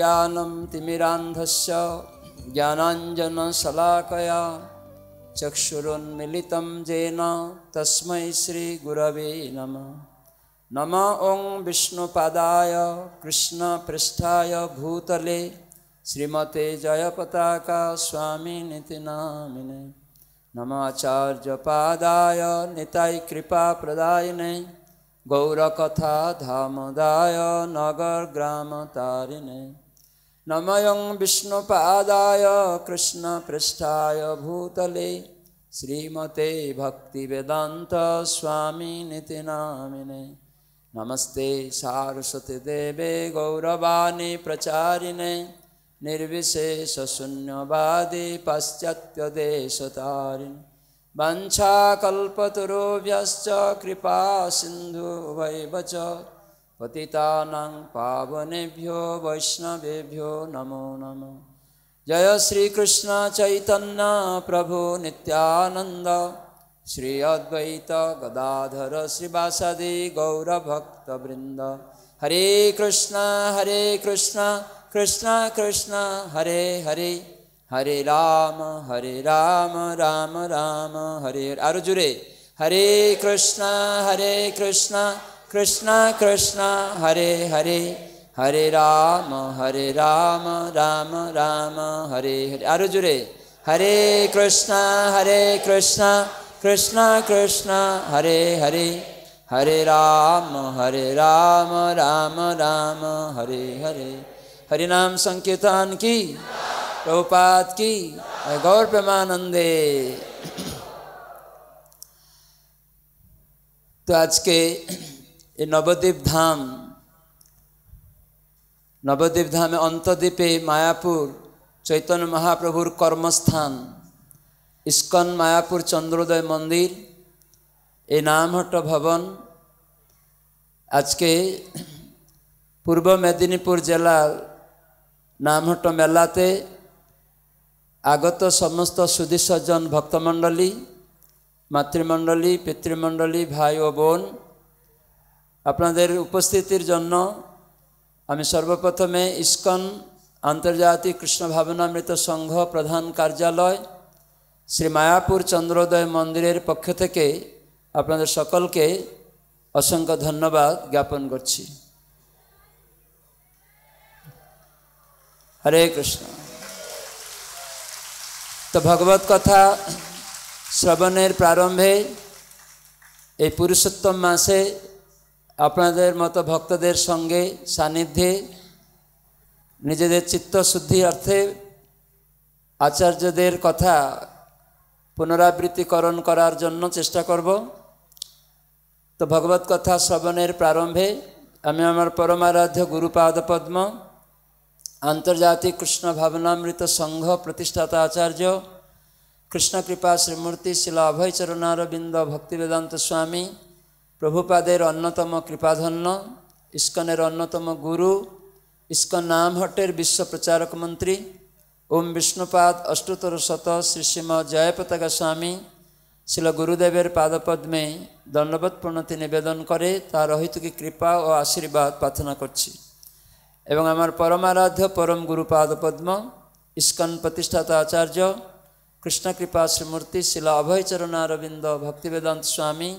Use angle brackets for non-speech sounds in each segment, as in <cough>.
ज्ञानं ज्ञानांजन शलाकया चक्षुरुन्मिलितं जेन तस्म श्रीगुरव नम नम विष्णुपदा कृष्ण पृष्ठा भूतले श्रीमते जयपताका स्वामिनिति नामिने नमाचार्यपादाय निताय प्रदाय गौरकथा धामदाय नगर ग्राम तारिणे नमयं विष्णुपादाय कृष्णपृष्ठाय भूतले श्रीमते भक्तिवेदान्तस्वामिनिति नामिने नमस्ते सारस्वतीदेवे गौरवाणी प्रचारिणे निर्विशेषशून्यवादि पाश्चात्यदेशतारिणि वञ्छाकल्पतरुभ्यश्च कृपा सिन्धुवैव च पतितानां पावनेभ्यो वैष्णवेभ्यो नमो नमः जय श्री कृष्ण चैतन्य प्रभो नित्यानन्द श्री अद्वैत गदाधर श्रीवासदि गौरभक्तवृंद हरे कृष्ण हरे कृष्ण कृष्ण कृष्ण हरे हरे हरे राम हरे राम राम राम हरे अर्जुरे हरे कृष्ण हरे कृष्ण कृष्ण कृष्ण हरे हरे हरे राम हरे राम राम राम हरे हरे आरो जुरे हरे कृष्ण हरे कृष्ण कृष्ण कृष्ण हरे हरे हरे राम हरे राम राम राम हरे हरे हरि नाम संकीर्तन की प्रभुपात की गौर प्रेमानंदे तो आज के এই নবদ্বীপ ধাম নবদ্বীপ ধামে অন্তদ্বীপে মায়াপুর চৈতন্য মহাপ্রভুর কর্মস্থান ইস্কন মায়াপুর চন্দ্রোদয় মন্দির এই নামহট্ট ভবন আজকে পূর্ব মেদিনীপুর জেলার নামহট্ট মেলাতে আগত সমস্ত সুদীসজ্জন ভক্তমণ্ডলী মাতৃমণ্ডলী পিতৃমণ্ডলী ভাই ও বোন আপনাদের উপস্থিতির জন্য আমি সর্বপ্রথমে ইস্কন আন্তর্জাতিক কৃষ্ণ ভাবনামৃত সংঘ প্রধান কার্যালয় শ্রী মায়াপুর চন্দ্রোদয় মন্দিরের পক্ষ থেকে আপনাদের সকলকে অসংখ্য ধন্যবাদ জ্ঞাপন করছি হরে কৃষ্ণ তো ভগবত কথা শ্রবণের প্রারম্ভে এই পুরুষোত্তম মাসে আপনাদের মতো ভক্তদের সঙ্গে সান্নিধ্যে নিজেদের চিত্ত শুদ্ধি অর্থে আচার্যদের কথা পুনরাবৃত্তিকরণ করার জন্য চেষ্টা করব তো ভগবত কথা শ্রবণের প্রারম্ভে আমি আমার পরমারাধ্য গুরুপাদ পদ্ম আন্তর্জাতিক কৃষ্ণ ভাবনামৃত সংঘ প্রতিষ্ঠাতা আচার্য কৃষ্ণকৃপা শ্রীমূর্তি শিলা অভয়চরণারবিন্দ ভক্তিবেদান্ত স্বামী প্রভুপাদের অন্যতম কৃপাধন্য ইস্কনের অন্যতম গুরু ইস্কন নাম হটের বিশ্ব প্রচারক মন্ত্রী ওম বিষ্ণুপাদ অষ্টোত্তর শত শ্রী শ্রীম জয়পতাকা স্বামী শিল গুরুদেবের পাদপদ্মে দণ্ডবত প্রণতি নিবেদন করে তার অহিতুকি কৃপা ও আশীর্বাদ প্রার্থনা করছি এবং আমার পরমারাধ্য পরম গুরু পাদপদ্ম ইস্কন প্রতিষ্ঠাতা আচার্য কৃষ্ণকৃপা শ্রীমূর্তি শিল অভয়চরণারবিন্দ ভক্তিবেদান্ত স্বামী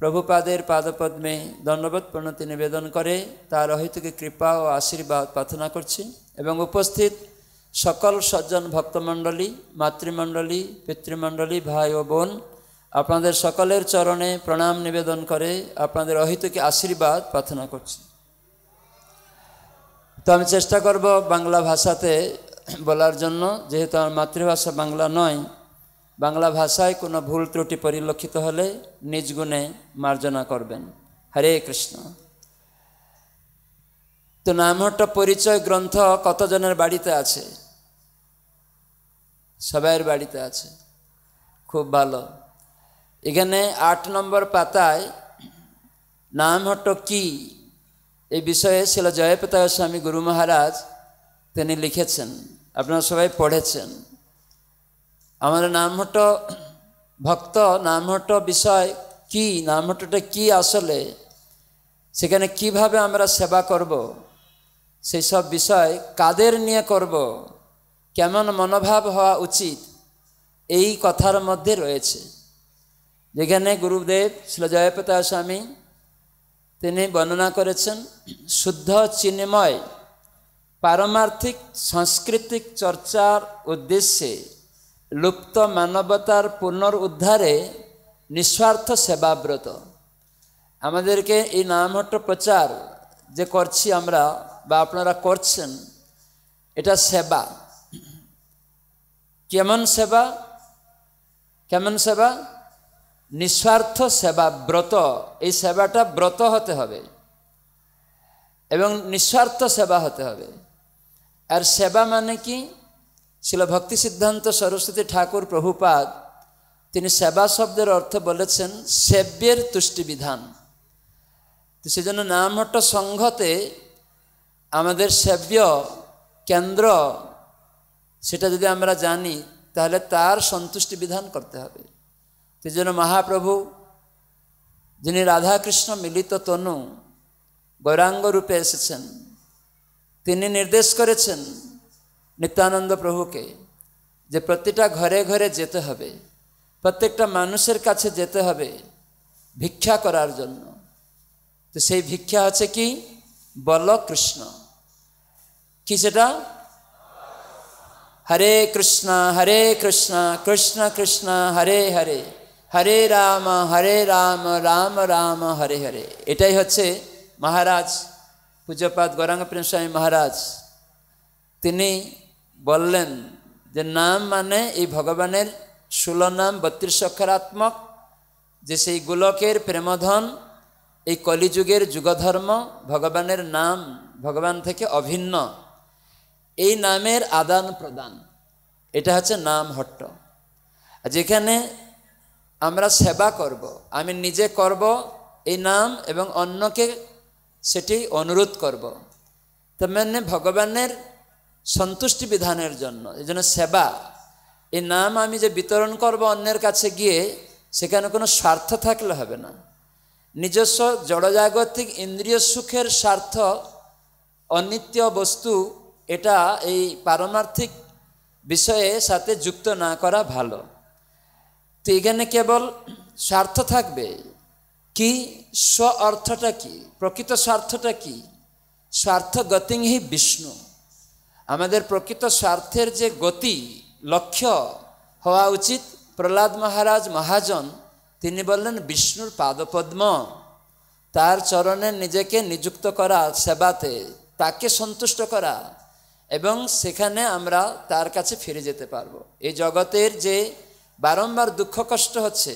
প্রভুপাদের পাদপদ্মে ধন্যবাদ প্রণতি নিবেদন করে তার অহিতকে কৃপা ও আশীর্বাদ প্রার্থনা করছি এবং উপস্থিত সকল সজ্জন ভক্তমণ্ডলী মাতৃমণ্ডলী পিতৃমণ্ডলী ভাই ও বোন আপনাদের সকলের চরণে প্রণাম নিবেদন করে আপনাদের অহিতকে আশীর্বাদ প্রার্থনা করছি তো আমি চেষ্টা করব বাংলা ভাষাতে বলার জন্য যেহেতু আমার মাতৃভাষা বাংলা নয় বাংলা ভাষায় কোনো ভুল ত্রুটি পরিলক্ষিত হলে নিজ গুণে মার্জনা করবেন হরে কৃষ্ণ তো নামটা পরিচয় গ্রন্থ কতজনের বাড়িতে আছে সবাইয়ের বাড়িতে আছে খুব ভালো এখানে আট নম্বর পাতায় নামহট্ট কি এই বিষয়ে শিল জয়প্রতায় স্বামী গুরু মহারাজ তিনি লিখেছেন আপনারা সবাই পড়েছেন আমার নামহট ভক্ত নামহট বিষয় কি নামহট্টটা কি আসলে সেখানে কিভাবে আমরা সেবা করব সেই সব বিষয় কাদের নিয়ে করব কেমন মনোভাব হওয়া উচিত এই কথার মধ্যে রয়েছে যেখানে গুরুদেব শিল জয়প্রতা স্বামী তিনি বর্ণনা করেছেন শুদ্ধ চিন্ময় পারমার্থিক সাংস্কৃতিক চর্চার উদ্দেশ্যে লুপ্ত মানবতার পুনরুদ্ধারে নিঃস্বার্থ সেবাব্রত আমাদেরকে এই নামহট্ট প্রচার যে করছি আমরা বা আপনারা করছেন এটা সেবা কেমন সেবা কেমন সেবা নিঃস্বার্থ সেবা ব্রত এই সেবাটা ব্রত হতে হবে এবং নিঃস্বার্থ সেবা হতে হবে আর সেবা মানে কি শিল ভক্তি সিদ্ধান্ত সরস্বতী ঠাকুর প্রভুপাদ তিনি সেবা শব্দের অর্থ বলেছেন সেব্যের তুষ্টিবিধান তো সেজন্য নামহট্ট সংঘতে আমাদের সেব্য কেন্দ্র সেটা যদি আমরা জানি তাহলে তার সন্তুষ্টি বিধান করতে হবে সেজন্য মহাপ্রভু যিনি রাধাকৃষ্ণ মিলিত তনু গৌরাঙ্গ রূপে এসেছেন তিনি নির্দেশ করেছেন নিত্যানন্দ প্রভুকে যে প্রতিটা ঘরে ঘরে যেতে হবে প্রত্যেকটা মানুষের কাছে যেতে হবে ভিক্ষা করার জন্য তো সেই ভিক্ষা হচ্ছে কি বল কৃষ্ণ কি সেটা হরে কৃষ্ণ হরে কৃষ্ণ কৃষ্ণ কৃষ্ণ হরে হরে হরে রাম হরে রাম রাম রাম হরে হরে এটাই হচ্ছে মহারাজ পূজ্যপাত গৌরাঙ্গ প্রেম স্বামী মহারাজ তিনি বললেন যে নাম মানে এই ভগবানের ষোলো নাম বত্রিশ অক্ষরাত্মক যে সেই গোলকের প্রেমধন এই কলিযুগের যুগধর্ম ভগবানের নাম ভগবান থেকে অভিন্ন এই নামের আদান প্রদান এটা হচ্ছে নাম হট্ট যেখানে আমরা সেবা করব। আমি নিজে করব এই নাম এবং অন্যকে সেটি অনুরোধ করব। তার মানে ভগবানের সন্তুষ্টি বিধানের জন্য এই জন্য সেবা এই নাম আমি যে বিতরণ করব অন্যের কাছে গিয়ে সেখানে কোনো স্বার্থ থাকলে হবে না নিজস্ব জড়জাগতিক ইন্দ্রিয় সুখের স্বার্থ অনিত্য বস্তু এটা এই পারমার্থিক বিষয়ে সাথে যুক্ত না করা ভালো তো এখানে কেবল স্বার্থ থাকবে কি স্ব অর্থটা কি প্রকৃত স্বার্থটা কি স্বার্থ গতিং হি বিষ্ণু আমাদের প্রকৃত স্বার্থের যে গতি লক্ষ্য হওয়া উচিত প্রহ্লাদ মহারাজ মহাজন তিনি বললেন বিষ্ণুর পাদপদ্ম তার চরণে নিজেকে নিযুক্ত করা সেবাতে তাকে সন্তুষ্ট করা এবং সেখানে আমরা তার কাছে ফিরে যেতে পারব এই জগতের যে বারংবার দুঃখ কষ্ট হচ্ছে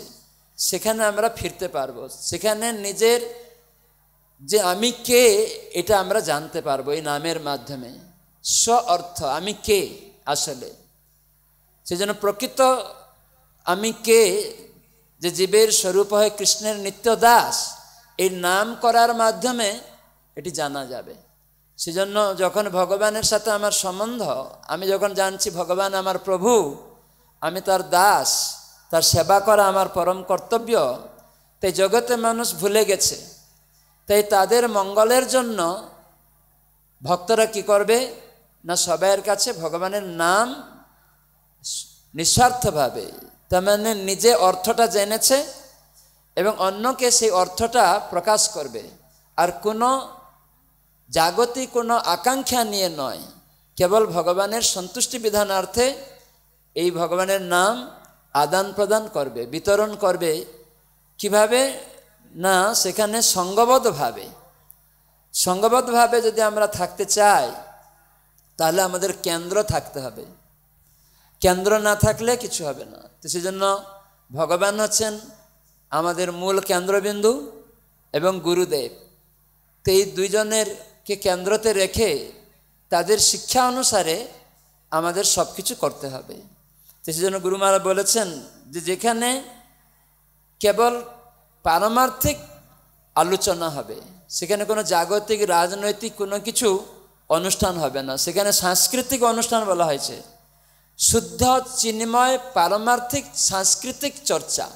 সেখানে আমরা ফিরতে পারব সেখানে নিজের যে আমি কে এটা আমরা জানতে পারবো এই নামের মাধ্যমে স্ব অর্থ আমি কে আসলে সেজন্য প্রকৃত আমি কে যে জীবের স্বরূপ হয় কৃষ্ণের নিত্য দাস এই নাম করার মাধ্যমে এটি জানা যাবে সেজন্য যখন ভগবানের সাথে আমার সম্বন্ধ আমি যখন জানছি ভগবান আমার প্রভু আমি তার দাস তার সেবা করা আমার পরম কর্তব্য তাই জগতে মানুষ ভুলে গেছে তাই তাদের মঙ্গলের জন্য ভক্তরা কি করবে না সবাইয়ের কাছে ভগবানের নাম নিঃস্বার্থভাবে তার মানে নিজে অর্থটা জেনেছে এবং অন্যকে সেই অর্থটা প্রকাশ করবে আর কোনো জাগতিক কোনো আকাঙ্ক্ষা নিয়ে নয় কেবল ভগবানের সন্তুষ্টি বিধানার্থে এই ভগবানের নাম আদান প্রদান করবে বিতরণ করবে কিভাবে না সেখানে সঙ্গবদ্ধভাবে সঙ্গবদ্ধভাবে যদি আমরা থাকতে চাই তাহলে আমাদের কেন্দ্র থাকতে হবে কেন্দ্র না থাকলে কিছু হবে না তো সেজন্য ভগবান হচ্ছেন আমাদের মূল কেন্দ্রবিন্দু এবং গুরুদেব তো এই দুইজনেরকে কেন্দ্রতে রেখে তাদের শিক্ষা অনুসারে আমাদের সব কিছু করতে হবে তো সেজন্য গুরুমারা বলেছেন যে যেখানে কেবল পারমার্থিক আলোচনা হবে সেখানে কোনো জাগতিক রাজনৈতিক কোনো কিছু অনুষ্ঠান হবে না সেখানে সাংস্কৃতিক অনুষ্ঠান বলা হয়েছে শুদ্ধ চিন্ময় পারমার্থিক সাংস্কৃতিক চর্চা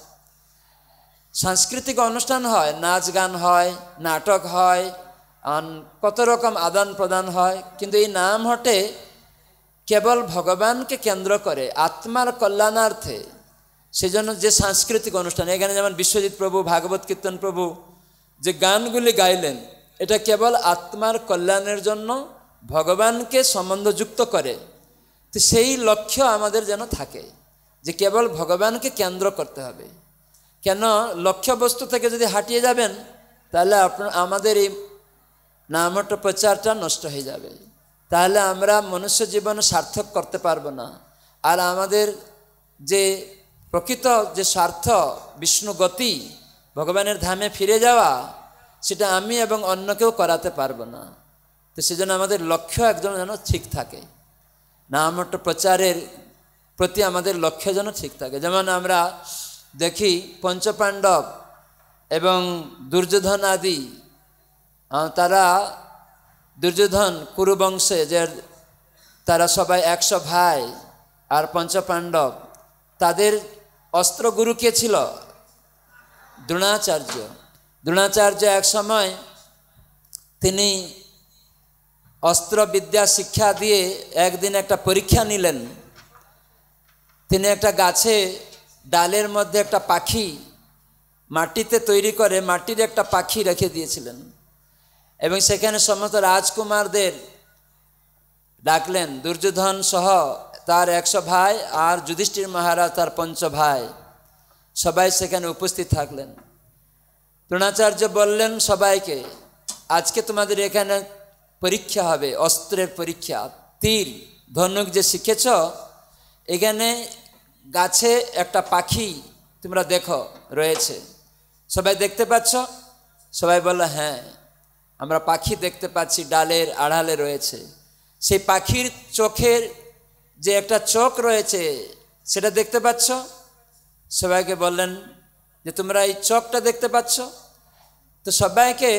সাংস্কৃতিক অনুষ্ঠান হয় নাচ গান হয় নাটক হয় কত রকম আদান প্রদান হয় কিন্তু এই নাম হটে কেবল ভগবানকে কেন্দ্র করে আত্মার কল্যাণার্থে সেজন্য যে সাংস্কৃতিক অনুষ্ঠান এখানে যেমন বিশ্বজিৎ প্রভু ভাগবত কীর্তন প্রভু যে গানগুলি গাইলেন এটা কেবল আত্মার কল্যাণের জন্য ভগবানকে সম্বন্ধযুক্ত করে তো সেই লক্ষ্য আমাদের যেন থাকে যে কেবল ভগবানকে কেন্দ্র করতে হবে কেন লক্ষ্যবস্তু থেকে যদি হাঁটিয়ে যাবেন তাহলে আপনার আমাদের এই নামটা প্রচারটা নষ্ট হয়ে যাবে তাহলে আমরা মনুষ্য জীবন সার্থক করতে পারবো না আর আমাদের যে প্রকৃত যে স্বার্থ বিষ্ণু গতি ভগবানের ধামে ফিরে যাওয়া সেটা আমি এবং অন্যকেও করাতে পারবো না তো সেজন্য আমাদের লক্ষ্য একজন যেন ঠিক থাকে নামটা প্রচারের প্রতি আমাদের লক্ষ্য যেন ঠিক থাকে যেমন আমরা দেখি পঞ্চপাণ্ডব এবং দুর্যোধন আদি তারা দুর্যোধন কুরুবংশে যে তারা সবাই একশো ভাই আর পঞ্চপাণ্ডব তাদের অস্ত্রগুরু কে ছিল দ্রোণাচার্য দ্রোণাচার্য এক সময় তিনি অস্ত্রবিদ্যা শিক্ষা দিয়ে একদিন একটা পরীক্ষা নিলেন তিনি একটা গাছে ডালের মধ্যে একটা পাখি মাটিতে তৈরি করে মাটির একটা পাখি রেখে দিয়েছিলেন এবং সেখানে সমস্ত রাজকুমারদের ডাকলেন দুর্যোধন সহ তার একশো ভাই আর যুধিষ্ঠির মহারাজ তার পঞ্চ ভাই সবাই সেখানে উপস্থিত থাকলেন দ্রোণাচার্য বললেন সবাইকে আজকে তোমাদের এখানে পরীক্ষা হবে অস্ত্রের পরীক্ষা তীর ধনুক যে শিখেছ এখানে গাছে একটা পাখি তোমরা দেখো রয়েছে সবাই দেখতে পাচ্ছ সবাই বললো হ্যাঁ আমরা পাখি দেখতে পাচ্ছি ডালের আড়ালে রয়েছে সেই পাখির চোখের যে একটা চোখ রয়েছে সেটা দেখতে পাচ্ছ সবাইকে বললেন যে তোমরা এই চোখটা দেখতে পাচ্ছ তো সবাইকে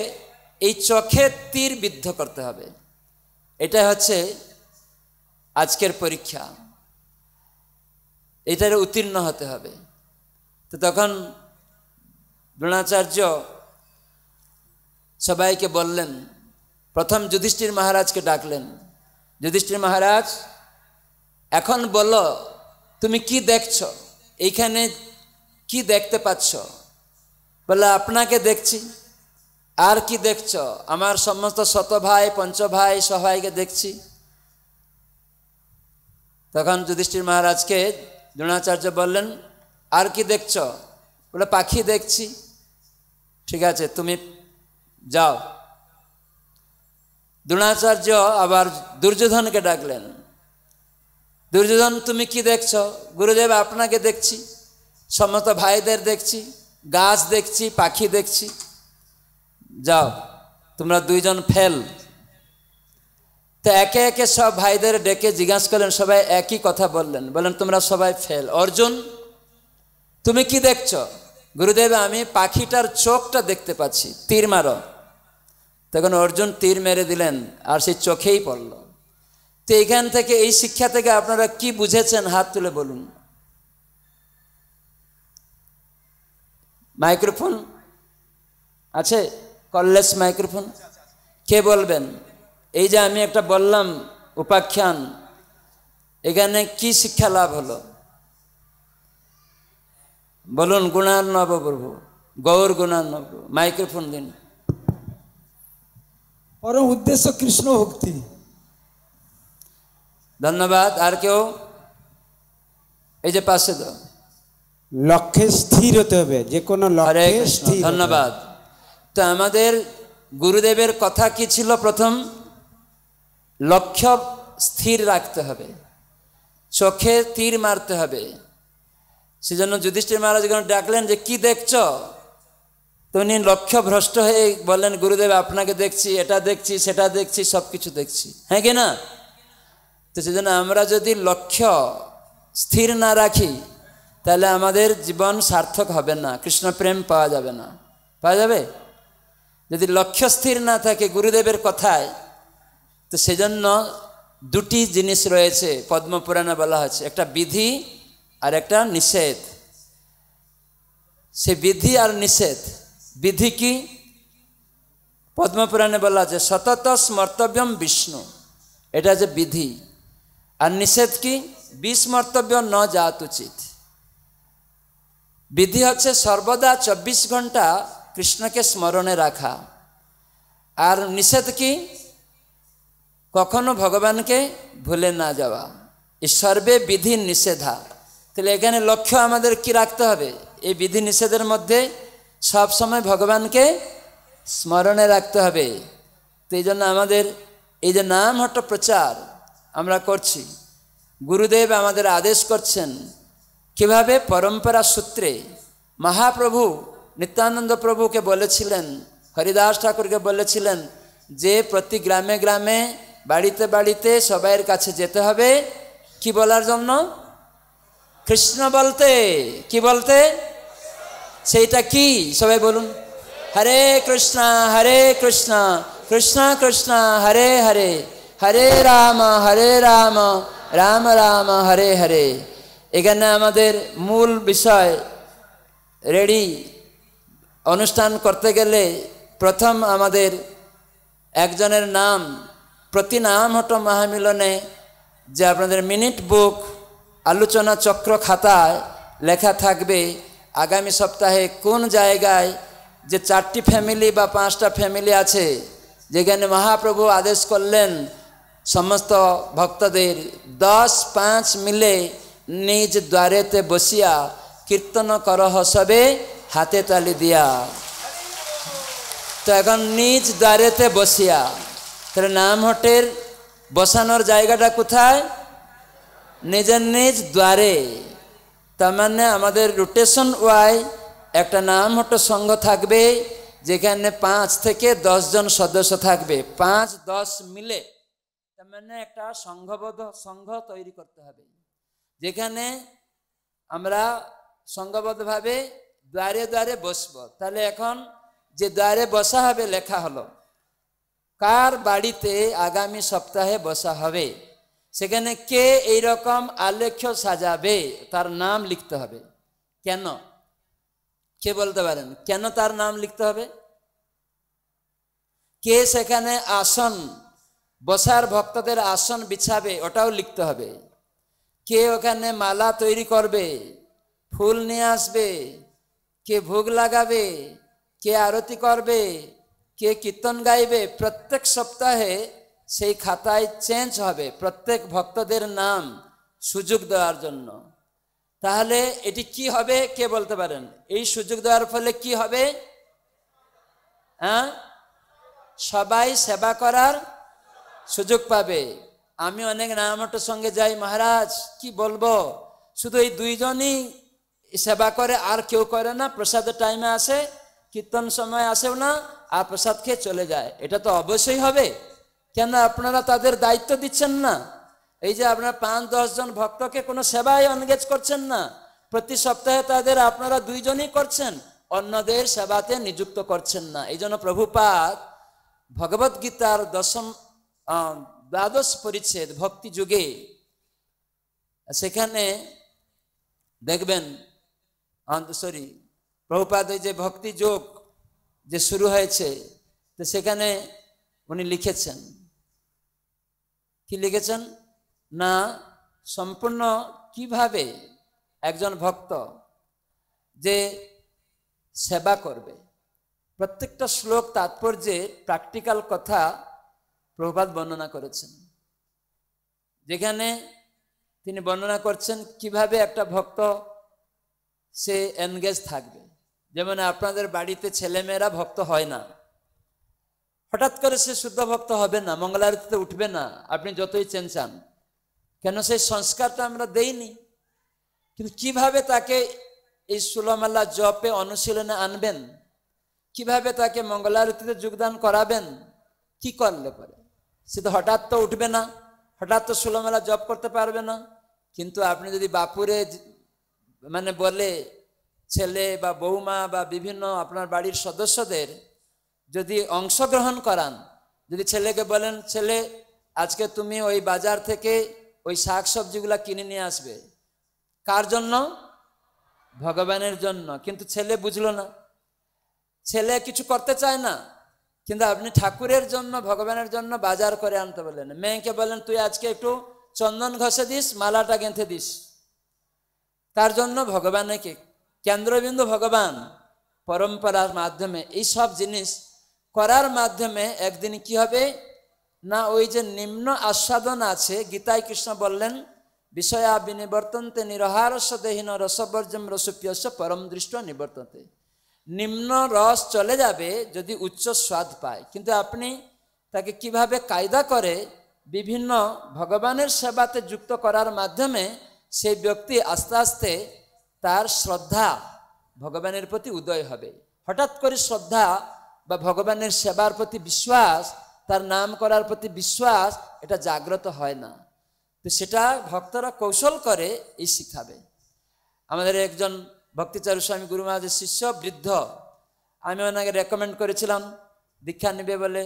এই চোখে তীর বিদ্ধ করতে হবে এটা হচ্ছে আজকের পরীক্ষা এটার উত্তীর্ণ হতে হবে তো তখন দ্রোণাচার্য সবাইকে বললেন প্রথম যুধিষ্ঠির মহারাজকে ডাকলেন যুধিষ্ঠির মহারাজ এখন বলো তুমি কি দেখছ এইখানে কি দেখতে পাচ্ছ বলে আপনাকে দেখছি আর কি দেখছ আমার সমস্ত শত ভাই পঞ্চ ভাই সবাইকে দেখছি তখন যুধিষ্ঠির মহারাজকে দ্রোণাচার্য বললেন আর কি দেখছ বলে পাখি দেখছি ঠিক আছে তুমি যাও দ্রোণাচার্য আবার দুর্যোধনকে ডাকলেন দুর্যোধন তুমি কি দেখছ গুরুদেব আপনাকে দেখছি সমস্ত ভাইদের দেখছি গাছ দেখছি পাখি দেখছি যাও তোমরা দুইজন ফেল তো একে একে সব ভাইদের ডেকে জিজ্ঞাসা করলেন সবাই একই কথা বললেন বলেন তোমরা সবাই ফেল অর্জুন তুমি কি দেখছ গুরুদেব আমি পাখিটার চোখটা দেখতে পাচ্ছি তীর মারো তখন অর্জুন তীর মেরে দিলেন আর সেই চোখেই পড়ল তো এখান থেকে এই শিক্ষা থেকে আপনারা কি বুঝেছেন হাত তুলে বলুন মাইক্রোফোন আছে কললেস মাইক্রোফোন কে বলবেন এই যে আমি একটা বললাম উপাখ্যান এখানে কি শিক্ষা লাভ হলো বলুন গুণার নবপ্রভু গৌর গুণার নবপ্রভু মাইক্রোফোন দিন পরম উদ্দেশ্য কৃষ্ণ ভক্তি ধন্যবাদ আর কেউ এই যে পাশে তো লক্ষ্যে স্থির হতে হবে যে কোনো লক্ষ্যে ধন্যবাদ তো আমাদের গুরুদেবের কথা কি ছিল প্রথম লক্ষ্য স্থির রাখতে হবে চোখে তীর মারতে হবে সেজন্য যুধিষ্ঠির মহারাজ যখন ডাকলেন যে কি দেখছ তো উনি লক্ষ্য ভ্রষ্ট হয়ে বললেন গুরুদেব আপনাকে দেখছি এটা দেখছি সেটা দেখছি সব কিছু দেখছি হ্যাঁ কি না তো সেজন্য আমরা যদি লক্ষ্য স্থির না রাখি তাহলে আমাদের জীবন সার্থক হবে না কৃষ্ণ প্রেম পাওয়া যাবে না পাওয়া যাবে যদি লক্ষ্য স্থির না থাকে গুরুদেবের কথায় তো সেজন্য দুটি জিনিস রয়েছে পদ্মপুরাণে বলা হচ্ছে একটা বিধি আর একটা নিষেধ সে বিধি আর নিষেধ বিধি কি পদ্মপুরাণে বলা আছে সতত স্মর্তব্যম বিষ্ণু এটা যে বিধি আর নিষেধ কি বিস্মর্তব্য ন যাওয়া উচিত বিধি হচ্ছে সর্বদা চব্বিশ ঘন্টা কৃষ্ণকে স্মরণে রাখা আর নিষেধ কি কখনো ভগবানকে ভুলে না যাওয়া এই সর্বে বিধি নিষেধা তাহলে এখানে লক্ষ্য আমাদের কি রাখতে হবে এই বিধি নিষেধের মধ্যে সবসময় ভগবানকে স্মরণে রাখতে হবে তো এই জন্য আমাদের এই যে নাম হট্ট প্রচার আমরা করছি গুরুদেব আমাদের আদেশ করছেন কিভাবে পরম্পরা সূত্রে মহাপ্রভু নিত্যানন্দ প্রভুকে বলেছিলেন হরিদাস ঠাকুরকে বলেছিলেন যে প্রতি গ্রামে গ্রামে বাড়িতে বাড়িতে সবাইয়ের কাছে যেতে হবে কি বলার জন্য কৃষ্ণ বলতে কি বলতে সেইটা কি সবাই বলুন হরে কৃষ্ণ হরে কৃষ্ণ কৃষ্ণ কৃষ্ণ হরে হরে হরে রাম হরে রাম রাম রাম হরে হরে এখানে আমাদের মূল বিষয় রেডি অনুষ্ঠান করতে গেলে প্রথম আমাদের একজনের নাম প্রতি নাম হতো মহামিলনে যে আপনাদের মিনিট বুক আলোচনা চক্র খাতায় লেখা থাকবে আগামী সপ্তাহে কোন জায়গায় যে চারটি ফ্যামিলি বা পাঁচটা ফ্যামিলি আছে যেখানে মহাপ্রভু আদেশ করলেন সমস্ত ভক্তদের দশ পাঁচ মিলে নিজ দ্বারেতে বসিয়া কীর্তন করহ সবে হাতে তালি দিয়া তো এখন নিজ দ্বারেতে বসিয়া তাহলে নাম হটের বসানোর জায়গাটা কোথায় নিজের নিজ দ্বারে তার মানে আমাদের রোটেশন ওয়াই একটা নাম নামহট্ট সংঘ থাকবে যেখানে পাঁচ থেকে জন সদস্য থাকবে পাঁচ দশ মিলে তার মানে একটা সংঘবদ্ধ সংঘ তৈরি করতে হবে যেখানে আমরা সংঘবদ্ধভাবে দ্বারে দ্বারে বসব তাহলে এখন যে দ্বারে বসা হবে লেখা হলো কার বাড়িতে আগামী সপ্তাহে বসা হবে সেখানে কে এই রকম আলেখ্য সাজাবে তার নাম লিখতে হবে কেন কে বলতে পারেন কেন তার নাম লিখতে হবে কে সেখানে আসন বসার ভক্তদের আসন বিছাবে ওটাও লিখতে হবে কে ওখানে মালা তৈরি করবে ফুল নিয়ে আসবে কে ভোগ লাগাবে কে আরতি করবে কে কীর্তন গাইবে প্রত্যেক সপ্তাহে সেই খাতায় চেঞ্জ হবে প্রত্যেক ভক্তদের নাম সুযোগ দেওয়ার জন্য তাহলে এটি কি হবে কে বলতে পারেন এই সুযোগ দেওয়ার ফলে কি হবে হ্যাঁ সবাই সেবা করার সুযোগ পাবে আমি অনেক নামটার সঙ্গে যাই মহারাজ কি বলবো শুধু এই দুইজনই সেবা করে আর কেউ করে না প্রসাদের টাইমে আসে কীর্তন সময় আসেও না আর প্রসাদ খেয়ে চলে যায় এটা তো অবশ্যই হবে কেন আপনারা তাদের দায়িত্ব দিচ্ছেন না এই যে আপনারা পাঁচ দশজন ভক্তকে কোনো সেবায় অনগেজ করছেন না প্রতি সপ্তাহে তাদের আপনারা দুইজনই করছেন অন্যদের সেবাতে নিযুক্ত করছেন না এই জন্য প্রভুপাত গীতার দশম দ্বাদশ পরিচ্ছেদ ভক্তি যুগে সেখানে দেখবেন সরি প্রভুপাদ যে ভক্তি যোগ যে শুরু হয়েছে তো সেখানে উনি লিখেছেন কি লিখেছেন না সম্পূর্ণ কিভাবে একজন ভক্ত যে সেবা করবে প্রত্যেকটা শ্লোক তাৎপর্যে প্র্যাকটিক্যাল কথা প্রভুপাত বর্ণনা করেছেন যেখানে তিনি বর্ণনা করছেন কিভাবে একটা ভক্ত সে এনগেজ থাকবে যেমন আপনাদের বাড়িতে ছেলেমেয়েরা ভক্ত হয় না হঠাৎ করে সে শুদ্ধ ভক্ত হবে না মঙ্গলারতিতে উঠবে না আপনি যতই চেন চান কেন সেই সংস্কারটা আমরা দেইনি কিন্তু কিভাবে তাকে এই সুলমাল্লা জপে অনুশীলনে আনবেন কিভাবে তাকে মঙ্গলারতিতে যোগদান করাবেন কি করলে পরে সে তো হঠাৎ তো উঠবে না হঠাৎ তো সুলমেলা জব করতে পারবে না কিন্তু আপনি যদি বাপুরে মানে বলে ছেলে বা বৌমা বা বিভিন্ন আপনার বাড়ির সদস্যদের যদি অংশগ্রহণ করান যদি ছেলেকে বলেন ছেলে আজকে তুমি ওই বাজার থেকে ওই শাক সবজিগুলা কিনে নিয়ে আসবে কার জন্য ভগবানের জন্য কিন্তু ছেলে বুঝলো না ছেলে কিছু করতে চায় না কিন্তু আপনি ঠাকুরের জন্য ভগবানের জন্য বাজার করে আনতে বলেন মেয়েকে বলেন তুই আজকে একটু চন্দন ঘষে দিস মালাটা গেঁথে দিস তার জন্য ভগবানকে কেন্দ্রবিন্দু ভগবান পরম্পরার মাধ্যমে এই সব জিনিস করার মাধ্যমে একদিন কি হবে না ওই যে নিম্ন আস্বাদন আছে গীতায় কৃষ্ণ বললেন বিষয়া বিনিবর্তন্তে নিরহারস্য দেহীন রসবর্জম রসপ্রিয়স পরম দৃষ্ট নিবর্তন্তে নিম্ন রস চলে যাবে যদি উচ্চ স্বাদ পায় কিন্তু আপনি তাকে কিভাবে কায়দা করে বিভিন্ন ভগবানের সেবাতে যুক্ত করার মাধ্যমে সেই ব্যক্তি আস্তে আস্তে তার শ্রদ্ধা ভগবানের প্রতি উদয় হবে হঠাৎ করে শ্রদ্ধা বা ভগবানের সেবার প্রতি বিশ্বাস তার নাম করার প্রতি বিশ্বাস এটা জাগ্রত হয় না তো সেটা ভক্তরা কৌশল করে এই শিখাবে আমাদের একজন ভক্তিচারু স্বামী গুরু মহারাজের শিষ্য বৃদ্ধ আমি ওনাকে রেকমেন্ড করেছিলাম দীক্ষা নেবে বলে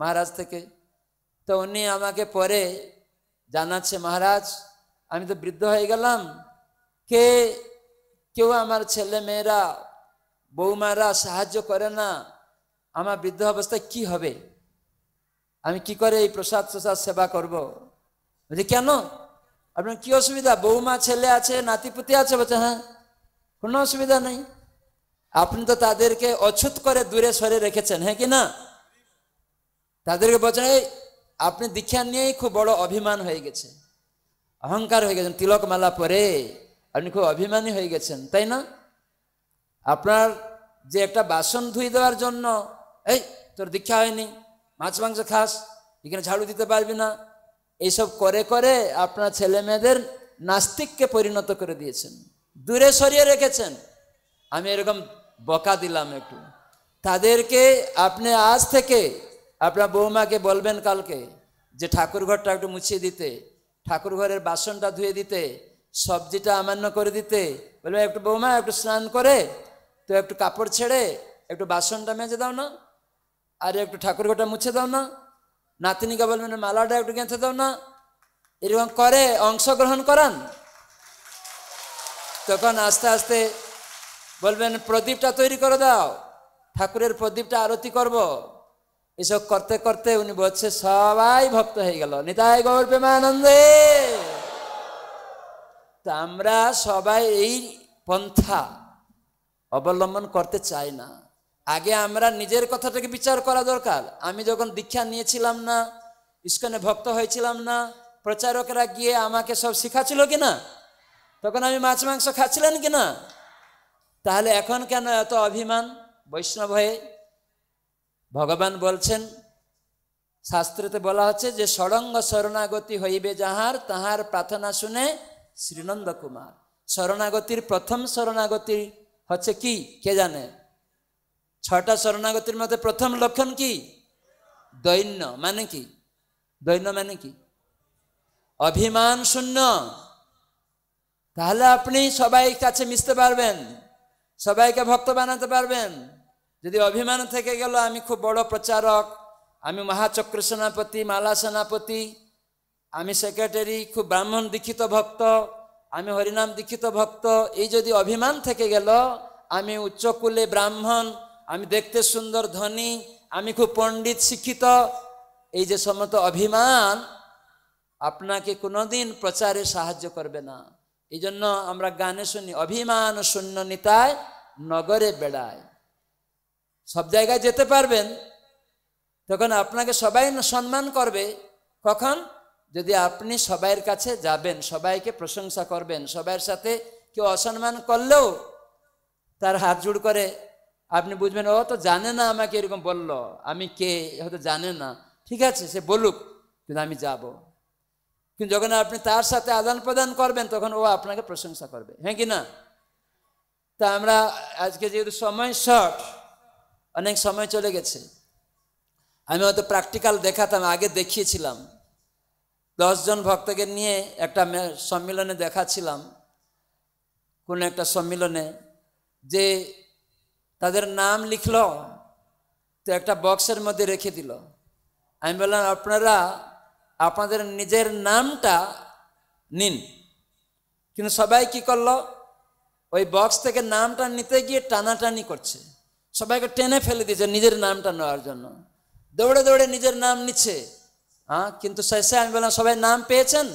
মহারাজ থেকে তো উনি আমাকে পরে জানাচ্ছে মহারাজ আমি তো বৃদ্ধ হয়ে গেলাম কে কেউ আমার ছেলে মেয়েরা বৌমারা সাহায্য করে না আমার বৃদ্ধ অবস্থায় কি হবে আমি কি করে এই প্রসাদ প্রসাদ সেবা করব বলছি কেন আপনার কি অসুবিধা বৌমা ছেলে আছে নাতিপুতি আছে বলছে হ্যাঁ কোনো অসুবিধা নেই আপনি তো তাদেরকে অছুত করে দূরে সরে রেখেছেন হ্যাঁ কি না তাদেরকে বলছেন আপনি দীক্ষা নিয়েই খুব বড় অভিমান হয়ে গেছে অহংকার হয়ে গেছেন তিলক তিলকমালা পরে আপনি খুব অভিমানী হয়ে গেছেন তাই না আপনার যে একটা বাসন ধুই দেওয়ার জন্য এই তোর দীক্ষা হয়নি মাছ মাংস খাস এখানে ঝাড়ু দিতে পারবি না এইসব করে করে আপনার ছেলে মেয়েদের নাস্তিককে পরিণত করে দিয়েছেন দূরে সরিয়ে রেখেছেন আমি এরকম বকা দিলাম একটু তাদেরকে আপনি আজ থেকে আপনার বৌমাকে বলবেন কালকে যে ঠাকুরঘরটা একটু মুছিয়ে দিতে ঠাকুরঘরের বাসনটা ধুয়ে দিতে সবজিটা আমান্য করে দিতে বলবে একটু বৌমা একটু স্নান করে তো একটু কাপড় ছেড়ে একটু বাসনটা মেঝে দাও না আর একটু ঠাকুরঘরটা মুছে দাও না নাতিনিকে বলবেন মালাটা একটু গেঁথে দাও না এরকম করে অংশগ্রহণ করান তখন আস্তে আস্তে বলবেন প্রদীপটা তৈরি করে দাও ঠাকুরের প্রদীপটা আরতি করব এসব করতে করতে উনি বলছে সবাই ভক্ত হয়ে গেল নিতাই গৌর প্রেমানন্দে তা আমরা সবাই এই পন্থা অবলম্বন করতে চাই না আগে আমরা নিজের কথাটাকে বিচার করা দরকার আমি যখন দীক্ষা নিয়েছিলাম না ইস্কনে ভক্ত হয়েছিলাম না প্রচারকরা গিয়ে আমাকে সব শেখাচ্ছিল কিনা তখন আমি মাছ মাংস খাচ্ছিলেন কিনা তাহলে এখন কেন এত অভিমান বৈষ্ণব হয়ে ভগবান বলছেন শাস্ত্রতে বলা হচ্ছে যে সরঙ্গ শরণাগতি হইবে যাহার তাহার প্রার্থনা শুনে শ্রীনন্দ কুমার শরণাগতির প্রথম শরণাগতি হচ্ছে কি কে জানে ছটা শরণাগতির মধ্যে প্রথম লক্ষণ কি দৈন্য মানে কি দৈন্য মানে কি অভিমান শূন্য তাহলে আপনি সবাই কাছে মিশতে পারবেন সবাইকে ভক্ত বানাতে পারবেন যদি অভিমান থেকে গেল আমি খুব বড় প্রচারক আমি মহাচক্র সেনাপতি মালা সেনাপতি আমি সেক্রেটারি খুব ব্রাহ্মণ দীক্ষিত ভক্ত আমি হরিনাম দীক্ষিত ভক্ত এই যদি অভিমান থেকে গেল আমি উচ্চকুলে ব্রাহ্মণ আমি দেখতে সুন্দর ধনী আমি খুব পণ্ডিত শিক্ষিত এই যে সমস্ত অভিমান আপনাকে কোনোদিন প্রচারে সাহায্য করবে না এই জন্য আমরা গানে শুনি অভিমান শূন্য নিতায় নগরে বেড়ায় সব জায়গায় যেতে পারবেন তখন আপনাকে সবাই সম্মান করবে কখন যদি আপনি সবাইয়ের কাছে যাবেন সবাইকে প্রশংসা করবেন সবাইয়ের সাথে কেউ অসম্মান করলেও তার হাত জুড় করে আপনি বুঝবেন ও তো জানে না আমাকে এরকম বলল আমি কে হয়তো জানে না ঠিক আছে সে বলুক কিন্তু আমি যাব কিন্তু যখন আপনি তার সাথে আদান প্রদান করবেন তখন ও আপনাকে প্রশংসা করবে হ্যাঁ কি না তা আমরা আজকে যেহেতু সময় শর্ট অনেক সময় চলে গেছে আমি হয়তো প্র্যাকটিক্যাল দেখাতাম আগে দেখিয়েছিলাম দশজন ভক্তকে নিয়ে একটা সম্মিলনে দেখাচ্ছিলাম কোনো একটা সম্মিলনে যে তাদের নাম লিখল তো একটা বক্সের মধ্যে রেখে দিল আমি বললাম আপনারা আপনাদের নিজের নামটা নিন কিন্তু সবাই কি করলো ওই বক্স থেকে নামটা নিতে গিয়ে টানাটানি করছে সবাইকে টেনে ফেলে দিয়েছে নিজের নামটা নেওয়ার জন্য দৌড়ে দৌড়ে নিজের নাম নিচ্ছে হ্যাঁ কিন্তু শেষে আমি বললাম সবাই নাম পেয়েছেন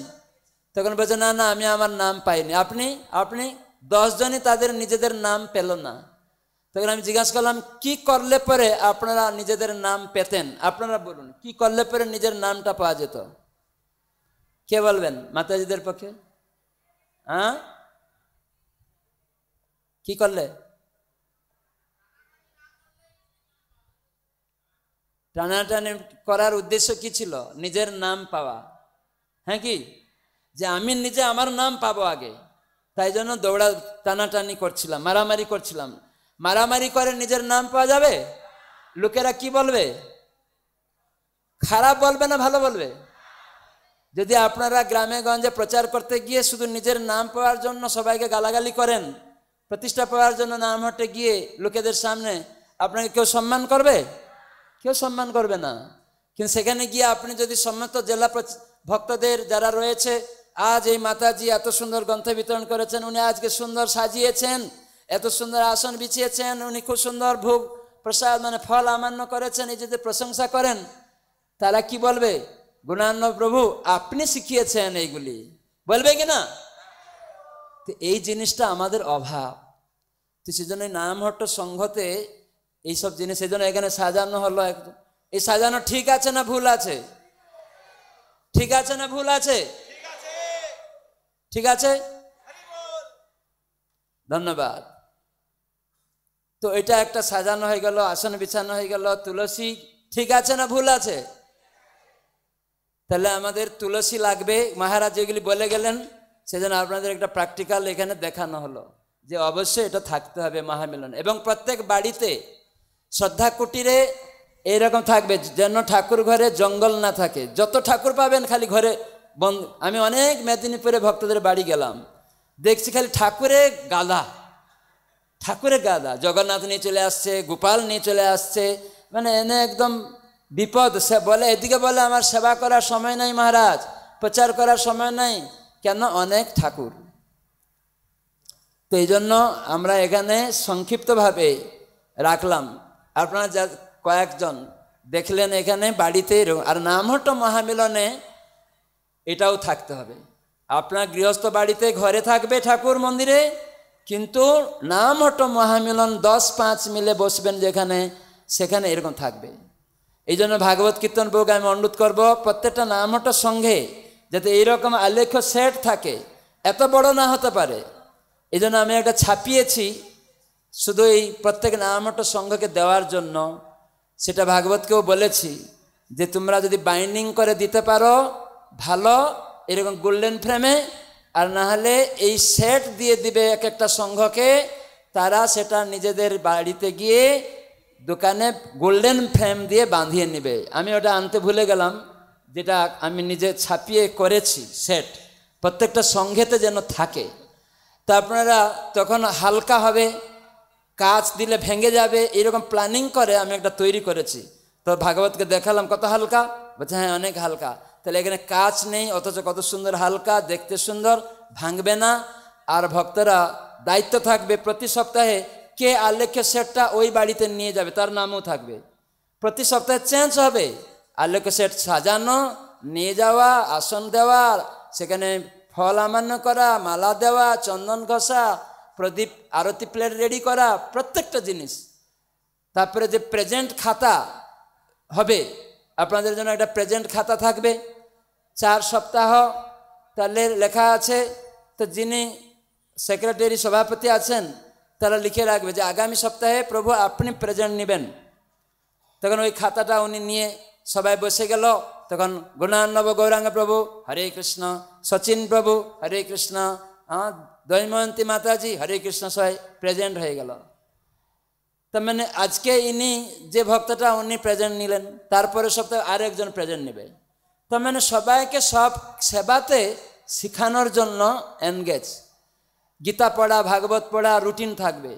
তখন বলছে না না আমি আমার নাম পাইনি আপনি আপনি দশজনই তাদের নিজেদের নাম পেল না তখন আমি জিজ্ঞাসা করলাম কি করলে পরে আপনারা নিজেদের নাম পেতেন আপনারা বলুন কি করলে পরে নিজের নামটা পাওয়া যেত কে বলবেন মাতাজিদের পক্ষে হ্যাঁ কি করলে টানাটানি করার উদ্দেশ্য কি ছিল নিজের নাম পাওয়া হ্যাঁ কি যে আমি নিজে আমার নাম পাবো আগে তাই জন্য দৌড়া টানাটানি করছিলাম মারামারি করছিলাম মারামারি করে নিজের নাম পাওয়া যাবে লোকেরা কি বলবে খারাপ বলবে না ভালো বলবে যদি আপনারা গ্রামে গঞ্জে প্রচার করতে গিয়ে শুধু নিজের নাম পাওয়ার জন্য সবাইকে গালাগালি করেন প্রতিষ্ঠা পাওয়ার জন্য নাম হটে গিয়ে লোকেদের সামনে আপনাকে কেউ সম্মান করবে কেউ সম্মান করবে না কিন্তু সেখানে গিয়ে আপনি যদি সমস্ত জেলা ভক্তদের যারা রয়েছে আজ এই মাতাজি এত সুন্দর গ্রন্থ বিতরণ করেছেন উনি আজকে সুন্দর সাজিয়েছেন এত সুন্দর আসন বিছিয়েছেন উনি খুব সুন্দর ভোগ প্রসাদ মানে ফল আমান্য করেছেন এই যদি প্রশংসা করেন তারা কি বলবে গুণান্ন প্রভু আপনি শিখিয়েছেন এইগুলি বলবে কি না তো এই জিনিসটা আমাদের অভাব তো সেজন্য নামহট্ট সংঘতে এইসব জিনিস এই জন্য এখানে সাজানো হলো একদম এই সাজানো ঠিক আছে না ভুল আছে ঠিক আছে না ভুল আছে ঠিক আছে ধন্যবাদ তো এটা একটা সাজানো হয়ে গেল আসন বিছানো হয়ে গেল তুলসী ঠিক আছে না ভুল আছে তাহলে আমাদের তুলসী লাগবে মহারাজ যেগুলি বলে গেলেন সেজন্য আপনাদের একটা প্র্যাকটিক্যাল এখানে দেখানো হলো যে অবশ্যই এটা থাকতে হবে মহামিলন এবং প্রত্যেক বাড়িতে শ্রদ্ধা কুটিরে এইরকম থাকবে যেন ঠাকুর ঘরে জঙ্গল না থাকে যত ঠাকুর পাবেন খালি ঘরে বন্ধ আমি অনেক মেদিনীপুরে ভক্তদের বাড়ি গেলাম দেখছি খালি ঠাকুরে গাদা ঠাকুরে গাদা জগন্নাথ নিয়ে চলে আসছে গোপাল নিয়ে চলে আসছে মানে এনে একদম বিপদ সে বলে এদিকে বলে আমার সেবা করার সময় নাই মহারাজ প্রচার করার সময় নাই কেন অনেক ঠাকুর তো এই জন্য আমরা এখানে সংক্ষিপ্তভাবে রাখলাম আপনারা যা কয়েকজন দেখলেন এখানে বাড়িতে এরকম আর নামহট্ট মহামিলনে এটাও থাকতে হবে আপনার গৃহস্থ বাড়িতে ঘরে থাকবে ঠাকুর মন্দিরে কিন্তু নামহট্ট মহামিলন দশ পাঁচ মিলে বসবেন যেখানে সেখানে এরকম থাকবে এই জন্য ভাগবত কীর্তন বউক আমি অনুরোধ করব প্রত্যেকটা নামহট্ট সঙ্গে যাতে এইরকম আলেখ্য সেট থাকে এত বড় না হতে পারে এই জন্য আমি একটা ছাপিয়েছি শুধু এই প্রত্যেক নামটা সংঘকে দেওয়ার জন্য সেটা ভাগবতকেও বলেছি যে তোমরা যদি বাইন্ডিং করে দিতে পারো ভালো এরকম গোল্ডেন ফ্রেমে আর না হলে এই সেট দিয়ে দিবে এক একটা সংঘকে তারা সেটা নিজেদের বাড়িতে গিয়ে দোকানে গোল্ডেন ফ্রেম দিয়ে বাঁধিয়ে নেবে আমি ওটা আনতে ভুলে গেলাম যেটা আমি নিজে ছাপিয়ে করেছি সেট প্রত্যেকটা সংঘেতে যেন থাকে তা আপনারা তখন হালকা হবে কাজ দিলে ভেঙে যাবে এরকম প্ল্যানিং করে আমি একটা তৈরি করেছি তো ভাগবতকে দেখালাম কত হালকা বলছে হ্যাঁ অনেক হালকা তাহলে এখানে কাজ নেই অথচ কত সুন্দর হালকা দেখতে সুন্দর ভাঙবে না আর ভক্তরা দায়িত্ব থাকবে প্রতি সপ্তাহে কে আলেখ্য সেটটা ওই বাড়িতে নিয়ে যাবে তার নামও থাকবে প্রতি সপ্তাহে চেঞ্জ হবে আলেখ্য সেট সাজানো নিয়ে যাওয়া আসন দেওয়া সেখানে ফল আমান্য করা মালা দেওয়া চন্দন ঘষা প্রদীপ আরতি প্লেট রেডি করা প্রত্যেকটা জিনিস তারপরে যে প্রেজেন্ট খাতা হবে আপনাদের জন্য একটা প্রেজেন্ট খাতা থাকবে চার সপ্তাহ তাহলে লেখা আছে তো যিনি সেক্রেটারি সভাপতি আছেন তারা লিখে রাখবে যে আগামী সপ্তাহে প্রভু আপনি প্রেজেন্ট নেবেন তখন ওই খাতাটা উনি নিয়ে সবাই বসে গেল তখন গুণান্নব গৌরাঙ্গ প্রভু হরে কৃষ্ণ সচিন প্রভু হরে কৃষ্ণ দৈমন্তী মাতাজি হরে কৃষ্ণ সহায় প্রেজেন্ট হয়ে গেল তার মানে আজকে ইনি যে ভক্তটা উনি প্রেজেন্ট নিলেন তারপরে সপ্তাহে আর একজন প্রেজেন্ট নেবে তার মানে সবাইকে সব সেবাতে শিখানোর জন্য এনগেজ গীতা পড়া ভাগবত পড়া রুটিন থাকবে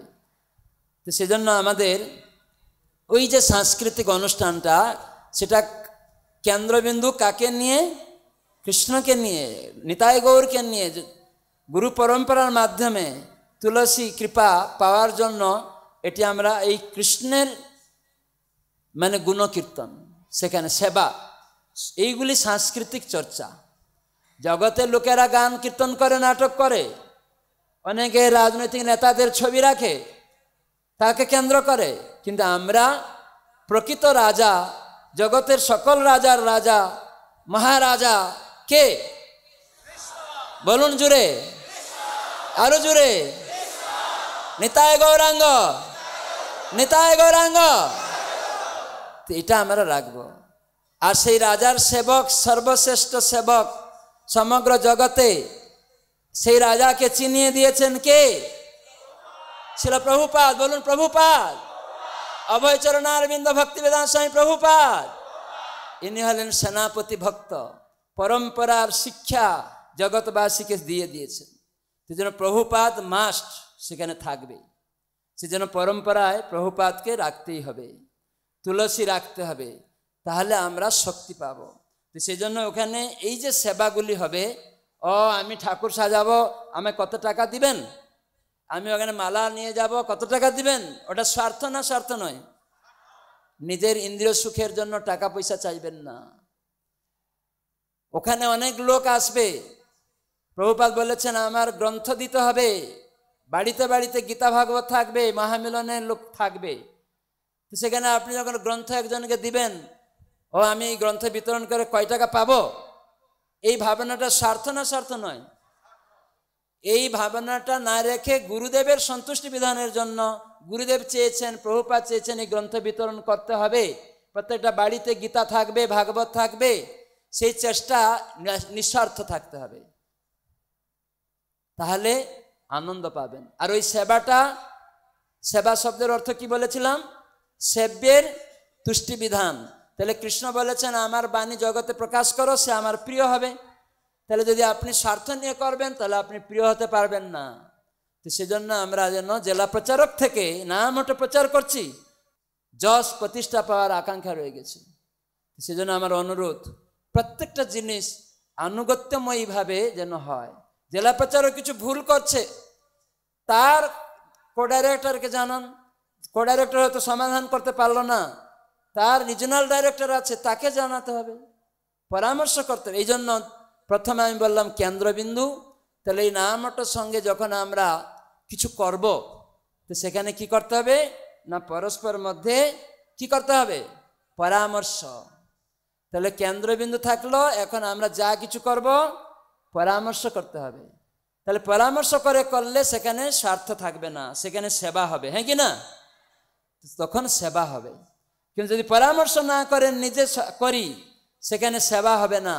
তো সেজন্য আমাদের ওই যে সাংস্কৃতিক অনুষ্ঠানটা সেটা কেন্দ্রবিন্দু কাকে নিয়ে কৃষ্ণকে নিয়ে নিতাই গৌরকে নিয়ে গুরু পরম্পরার মাধ্যমে তুলসী কৃপা পাওয়ার জন্য এটি আমরা এই কৃষ্ণের মানে গুণকীর্তন সেখানে সেবা এইগুলি সাংস্কৃতিক চর্চা জগতের লোকেরা গান কীর্তন করে নাটক করে অনেকে রাজনৈতিক নেতাদের ছবি রাখে তাকে কেন্দ্র করে কিন্তু আমরা প্রকৃত রাজা জগতের সকল রাজার রাজা মহারাজা কে বলুন জুড়ে আরো জুড়ে নিতায় গৌরাঙ্গ নিতায় গৌরাঙ্গ এটা আমরা রাখবো আর সেই রাজার সেবক সর্বশ্রেষ্ঠ সেবক সমগ্র জগতে সেই রাজাকে চিনিয়ে দিয়েছেন কে ছিল প্রভুপাদ বলুন প্রভুপাদ অভয়চরণ ভক্তি ভক্তিবেদান স্বামী প্রভুপাদ ইনি হলেন সেনাপতি ভক্ত পরম্পরার শিক্ষা জগৎবাসীকে দিয়ে দিয়েছেন যেন প্রভুপাত মাস্ট সেখানে থাকবে সে যেন পরম্পরায় প্রভুপাতকে রাখতেই হবে তুলসী রাখতে হবে তাহলে আমরা শক্তি পাব তো জন্য ওখানে এই যে সেবাগুলি হবে ও আমি ঠাকুর সাজাবো আমি কত টাকা দিবেন আমি ওখানে মালা নিয়ে যাব কত টাকা দিবেন ওটা স্বার্থ না স্বার্থ নয় নিজের ইন্দ্রিয় সুখের জন্য টাকা পয়সা চাইবেন না ওখানে অনেক লোক আসবে প্রভুপাত বলেছেন আমার গ্রন্থ দিতে হবে বাড়িতে বাড়িতে গীতা ভাগবত থাকবে মহামিলনের লোক থাকবে তো সেখানে আপনি যখন গ্রন্থ একজনকে দিবেন ও আমি এই গ্রন্থ বিতরণ করে কয় টাকা পাব এই ভাবনাটা স্বার্থ না স্বার্থ নয় এই ভাবনাটা না রেখে গুরুদেবের সন্তুষ্টি বিধানের জন্য গুরুদেব চেয়েছেন প্রভুপা চেয়েছেন এই গ্রন্থ বিতরণ করতে হবে প্রত্যেকটা বাড়িতে গীতা থাকবে ভাগবত থাকবে সেই চেষ্টা নিঃস্বার্থ থাকতে হবে তাহলে আনন্দ পাবেন আর ওই সেবাটা সেবা শব্দের অর্থ কি বলেছিলাম সেব্যের তুষ্টিবিধান তাহলে কৃষ্ণ বলেছেন আমার বাণী জগতে প্রকাশ করো সে আমার প্রিয় হবে তাহলে যদি আপনি স্বার্থ নিয়ে করবেন তাহলে আপনি প্রিয় হতে পারবেন না তো সেজন্য আমরা যেন জেলা প্রচারক থেকে নাম ওটা প্রচার করছি যশ প্রতিষ্ঠা পাওয়ার আকাঙ্ক্ষা রয়ে গেছে সেজন্য আমার অনুরোধ প্রত্যেকটা জিনিস আনুগত্যময়ীভাবে যেন হয় জেলা প্রচারও কিছু ভুল করছে তার কো ডাইরেক্টরকে জানান কো ডাইরেক্টর হয়তো সমাধান করতে পারলো না তার রিজনাল ডাইরেক্টর আছে তাকে জানাতে হবে পরামর্শ করতে হবে এই জন্য প্রথমে আমি বললাম কেন্দ্রবিন্দু তাহলে এই নামটার সঙ্গে যখন আমরা কিছু করব তো সেখানে কি করতে হবে না পরস্পর মধ্যে কি করতে হবে পরামর্শ তাহলে কেন্দ্রবিন্দু থাকলো এখন আমরা যা কিছু করব পরামর্শ করতে হবে তাহলে পরামর্শ করে করলে সেখানে স্বার্থ থাকবে না সেখানে সেবা হবে হ্যাঁ কি না তখন সেবা হবে কিন্তু যদি পরামর্শ না করেন নিজে করি সেখানে সেবা হবে না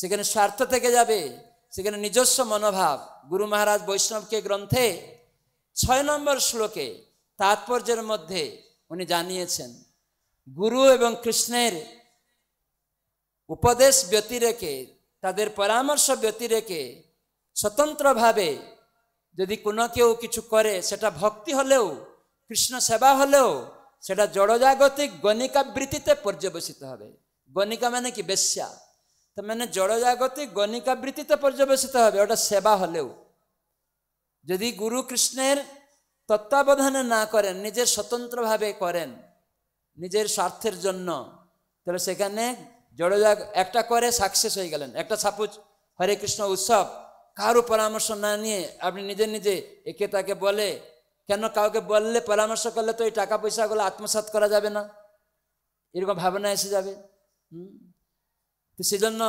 সেখানে স্বার্থ থেকে যাবে সেখানে নিজস্ব মনোভাব গুরু মহারাজ বৈষ্ণবকে গ্রন্থে ছয় নম্বর শ্লোকে তাৎপর্যের মধ্যে উনি জানিয়েছেন গুরু এবং কৃষ্ণের উপদেশ ব্যতিরেকে তাদের পরামর্শ ব্যতি রেখে স্বতন্ত্রভাবে যদি কোনো কেউ কিছু করে সেটা ভক্তি হলেও কৃষ্ণ সেবা হলেও সেটা জড়জাগতিক গণিকাবৃত্তিতে পর্যবেসিত হবে গণিকা মানে কি বেশ্যা তো মানে জড়জাগতিক গণিকাবৃত্তিতে পর্যবেসিত হবে ওটা সেবা হলেও যদি গুরু কৃষ্ণের তত্ত্বাবধানে না করেন নিজের স্বতন্ত্রভাবে করেন নিজের স্বার্থের জন্য তাহলে সেখানে জডেজা একটা করে সাকসেস হয়ে গেলেন একটা সাপোজ হরে কৃষ্ণ উৎসব কারো পরামর্শ না নিয়ে আপনি নিজে নিজে একে তাকে বলে কেন কাউকে বললে পরামর্শ করলে তো এই টাকা পয়সাগুলো আত্মসাত করা যাবে না এরকম ভাবনা এসে যাবে তো সেজন্য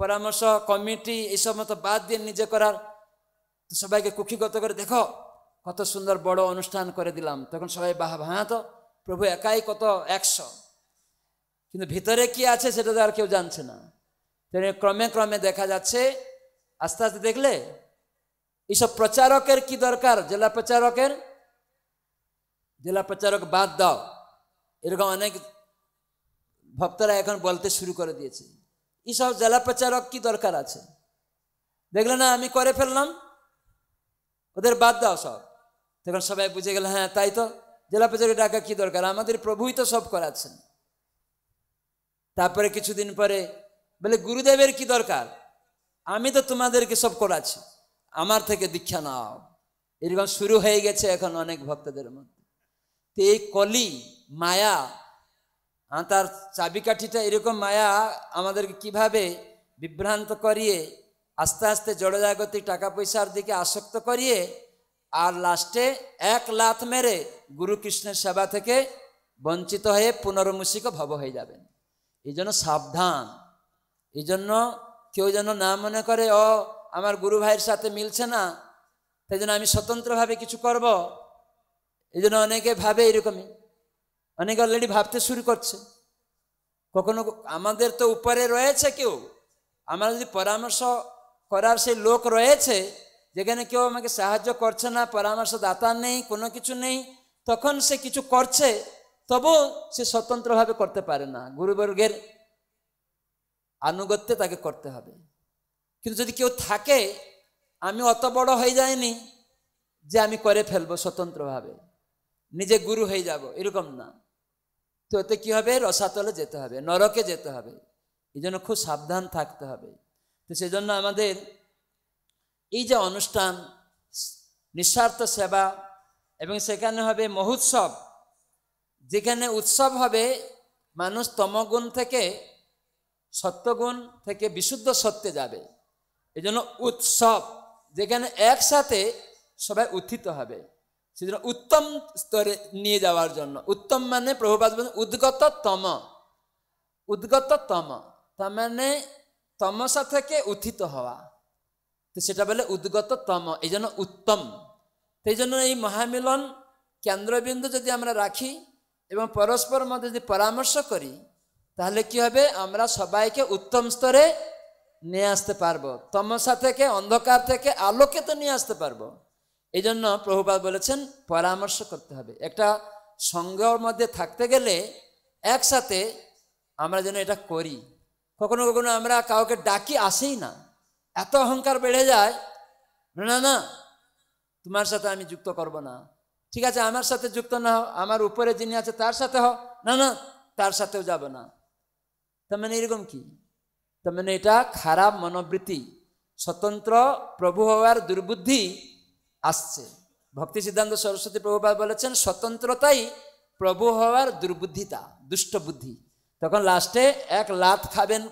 পরামর্শ কমিটি এইসব মতো বাদ দিয়ে নিজে করার সবাইকে কুক্ষিগত করে দেখো কত সুন্দর বড় অনুষ্ঠান করে দিলাম তখন সবাই বাহা ভাঙাত হ্যাঁ প্রভু একাই কত একশো কিন্তু ভিতরে কি আছে সেটা তো আর কেউ জানছে না ক্রমে ক্রমে দেখা যাচ্ছে আস্তে আস্তে দেখলে এইসব প্রচারকের কি দরকার জেলা প্রচারকের জেলা প্রচারক বাদ দাও এরকম অনেক ভক্তরা এখন বলতে শুরু করে দিয়েছে এইসব জেলা প্রচারক কি দরকার আছে দেখলে না আমি করে ফেললাম ওদের বাদ দাও সব তখন সবাই বুঝে গেল হ্যাঁ তাই তো জেলা প্রচারক ডাকা কি দরকার আমাদের প্রভুই তো সব করাচ্ছেন তারপরে কিছুদিন পরে বলে গুরুদেবের কি দরকার আমি তো তোমাদেরকে সব করাচ্ছি আমার থেকে দীক্ষা নাও এরকম শুরু হয়ে গেছে এখন অনেক ভক্তদের মধ্যে তো এই কলি মায়া তার চাবিকাঠিটা এরকম মায়া আমাদেরকে কিভাবে বিভ্রান্ত করিয়ে আস্তে আস্তে জড়জাগতিক টাকা পয়সার দিকে আসক্ত করিয়ে আর লাস্টে এক লাথ মেরে গুরু কৃষ্ণের সেবা থেকে বঞ্চিত হয়ে পুনর্মুষিক ভব হয়ে যাবেন এই জন্য সাবধান এই জন্য কেউ যেন না মনে করে ও আমার গুরু ভাইয়ের সাথে মিলছে না তাই জন্য আমি স্বতন্ত্রভাবে কিছু করব এই জন্য অনেকে ভাবে এরকমই অনেকে অলরেডি ভাবতে শুরু করছে কখনো আমাদের তো উপরে রয়েছে কেউ আমার যদি পরামর্শ করার সেই লোক রয়েছে যেখানে কেউ আমাকে সাহায্য করছে না পরামর্শ দাতা নেই কোনো কিছু নেই তখন সে কিছু করছে তবু সে স্বতন্ত্রভাবে করতে পারে না গুরুবর্গের আনুগত্যে তাকে করতে হবে কিন্তু যদি কেউ থাকে আমি অত বড় হয়ে যায়নি যে আমি করে ফেলবো স্বতন্ত্রভাবে নিজে গুরু হয়ে যাব এরকম না তো ওতে কী হবে রসাতলে যেতে হবে নরকে যেতে হবে এই জন্য খুব সাবধান থাকতে হবে তো সেজন্য আমাদের এই যে অনুষ্ঠান নিঃস্বার্থ সেবা এবং সেখানে হবে মহোৎসব যেখানে উৎসব হবে মানুষ তমগুণ থেকে সত্যগুণ থেকে বিশুদ্ধ সত্যে যাবে এজন্য উৎসব যেখানে একসাথে সবাই উত্থিত হবে সেজন্য উত্তম স্তরে নিয়ে যাওয়ার জন্য উত্তম মানে প্রভুপাত উদ্গত তম তার মানে তমসা থেকে উত্থিত হওয়া তো সেটা বলে উদ্গত তম এই জন্য উত্তম সেই জন্য এই মহামিলন কেন্দ্রবিন্দু যদি আমরা রাখি এবং পরস্পর মধ্যে যদি পরামর্শ করি তাহলে কি হবে আমরা সবাইকে উত্তম স্তরে নিয়ে আসতে পারবো তমসা থেকে অন্ধকার থেকে আলোকে তো নিয়ে আসতে পারবো এই জন্য প্রভুপাল বলেছেন পরামর্শ করতে হবে একটা সঙ্গের মধ্যে থাকতে গেলে একসাথে আমরা যেন এটা করি কখনো কখনো আমরা কাউকে ডাকি আসেই না এত অহংকার বেড়ে যায় না না তোমার সাথে আমি যুক্ত করব না ঠিক আছে আমার সাথে যুক্ত না হও আমার উপরে যিনি আছে তার সাথে হও না না তার সাথেও যাব না তার মানে এরকম কি তার মানে এটা খারাপ মনোবৃত্তি স্বতন্ত্র প্রভু হওয়ার দুর্বুদ্ধি আসছে ভক্তি সিদ্ধান্ত সরস্বতী প্রভুপাল বলেছেন স্বতন্ত্রতাই প্রভু হওয়ার দুর্বুদ্ধিতা দুষ্ট বুদ্ধি তখন লাস্টে এক লাত খাবেন